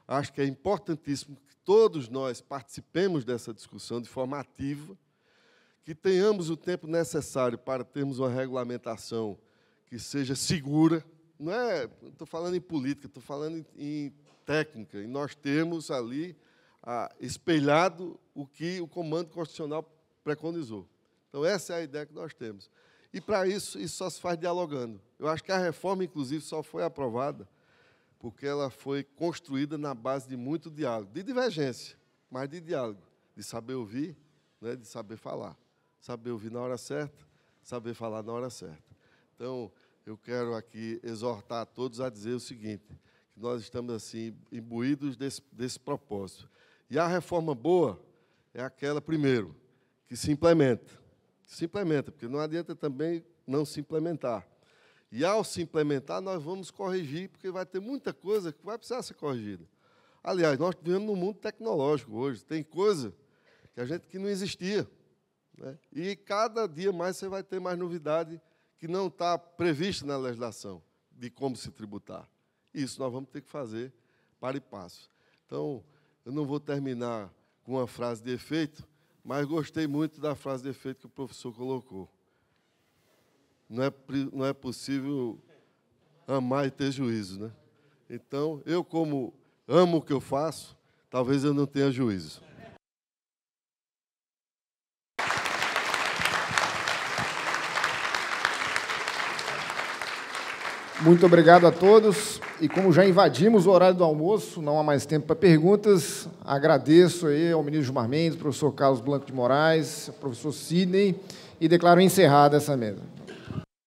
Acho que é importantíssimo que todos nós participemos dessa discussão de forma ativa, que tenhamos o tempo necessário para termos uma regulamentação que seja segura, não é, estou falando em política, estou falando em, em, técnica. E nós temos ali ah, espelhado o que o comando constitucional preconizou. Então, essa é a ideia que nós temos. E para isso, isso só se faz dialogando. Eu acho que a reforma, inclusive, só foi aprovada porque ela foi construída na base de muito diálogo, de divergência, mas de diálogo, de saber ouvir, né, de saber falar, saber ouvir na hora certa, saber falar na hora certa. Então, eu quero aqui exortar a todos a dizer o seguinte: que nós estamos assim imbuídos desse, desse propósito. E a reforma boa é aquela, primeiro, que se implementa. Se implementa, porque não adianta também não se implementar. E ao se implementar, nós vamos corrigir, porque vai ter muita coisa que vai precisar ser corrigida. Aliás, nós vivemos num mundo tecnológico hoje, tem coisa que a gente que não existia. Né? E cada dia mais você vai ter mais novidade que não está previsto na legislação de como se tributar. Isso nós vamos ter que fazer para e passo. Então, eu não vou terminar com uma frase de efeito, mas gostei muito da frase de efeito que o professor colocou. Não é, não é possível amar e ter juízo, né? Então, eu como amo o que eu faço, talvez eu não tenha juízo. Muito obrigado a todos. E como já invadimos o horário do almoço, não há mais tempo para perguntas, agradeço aí ao ministro Gilmar Mendes, professor Carlos Blanco de Moraes, professor Sidney, e declaro encerrada essa mesa.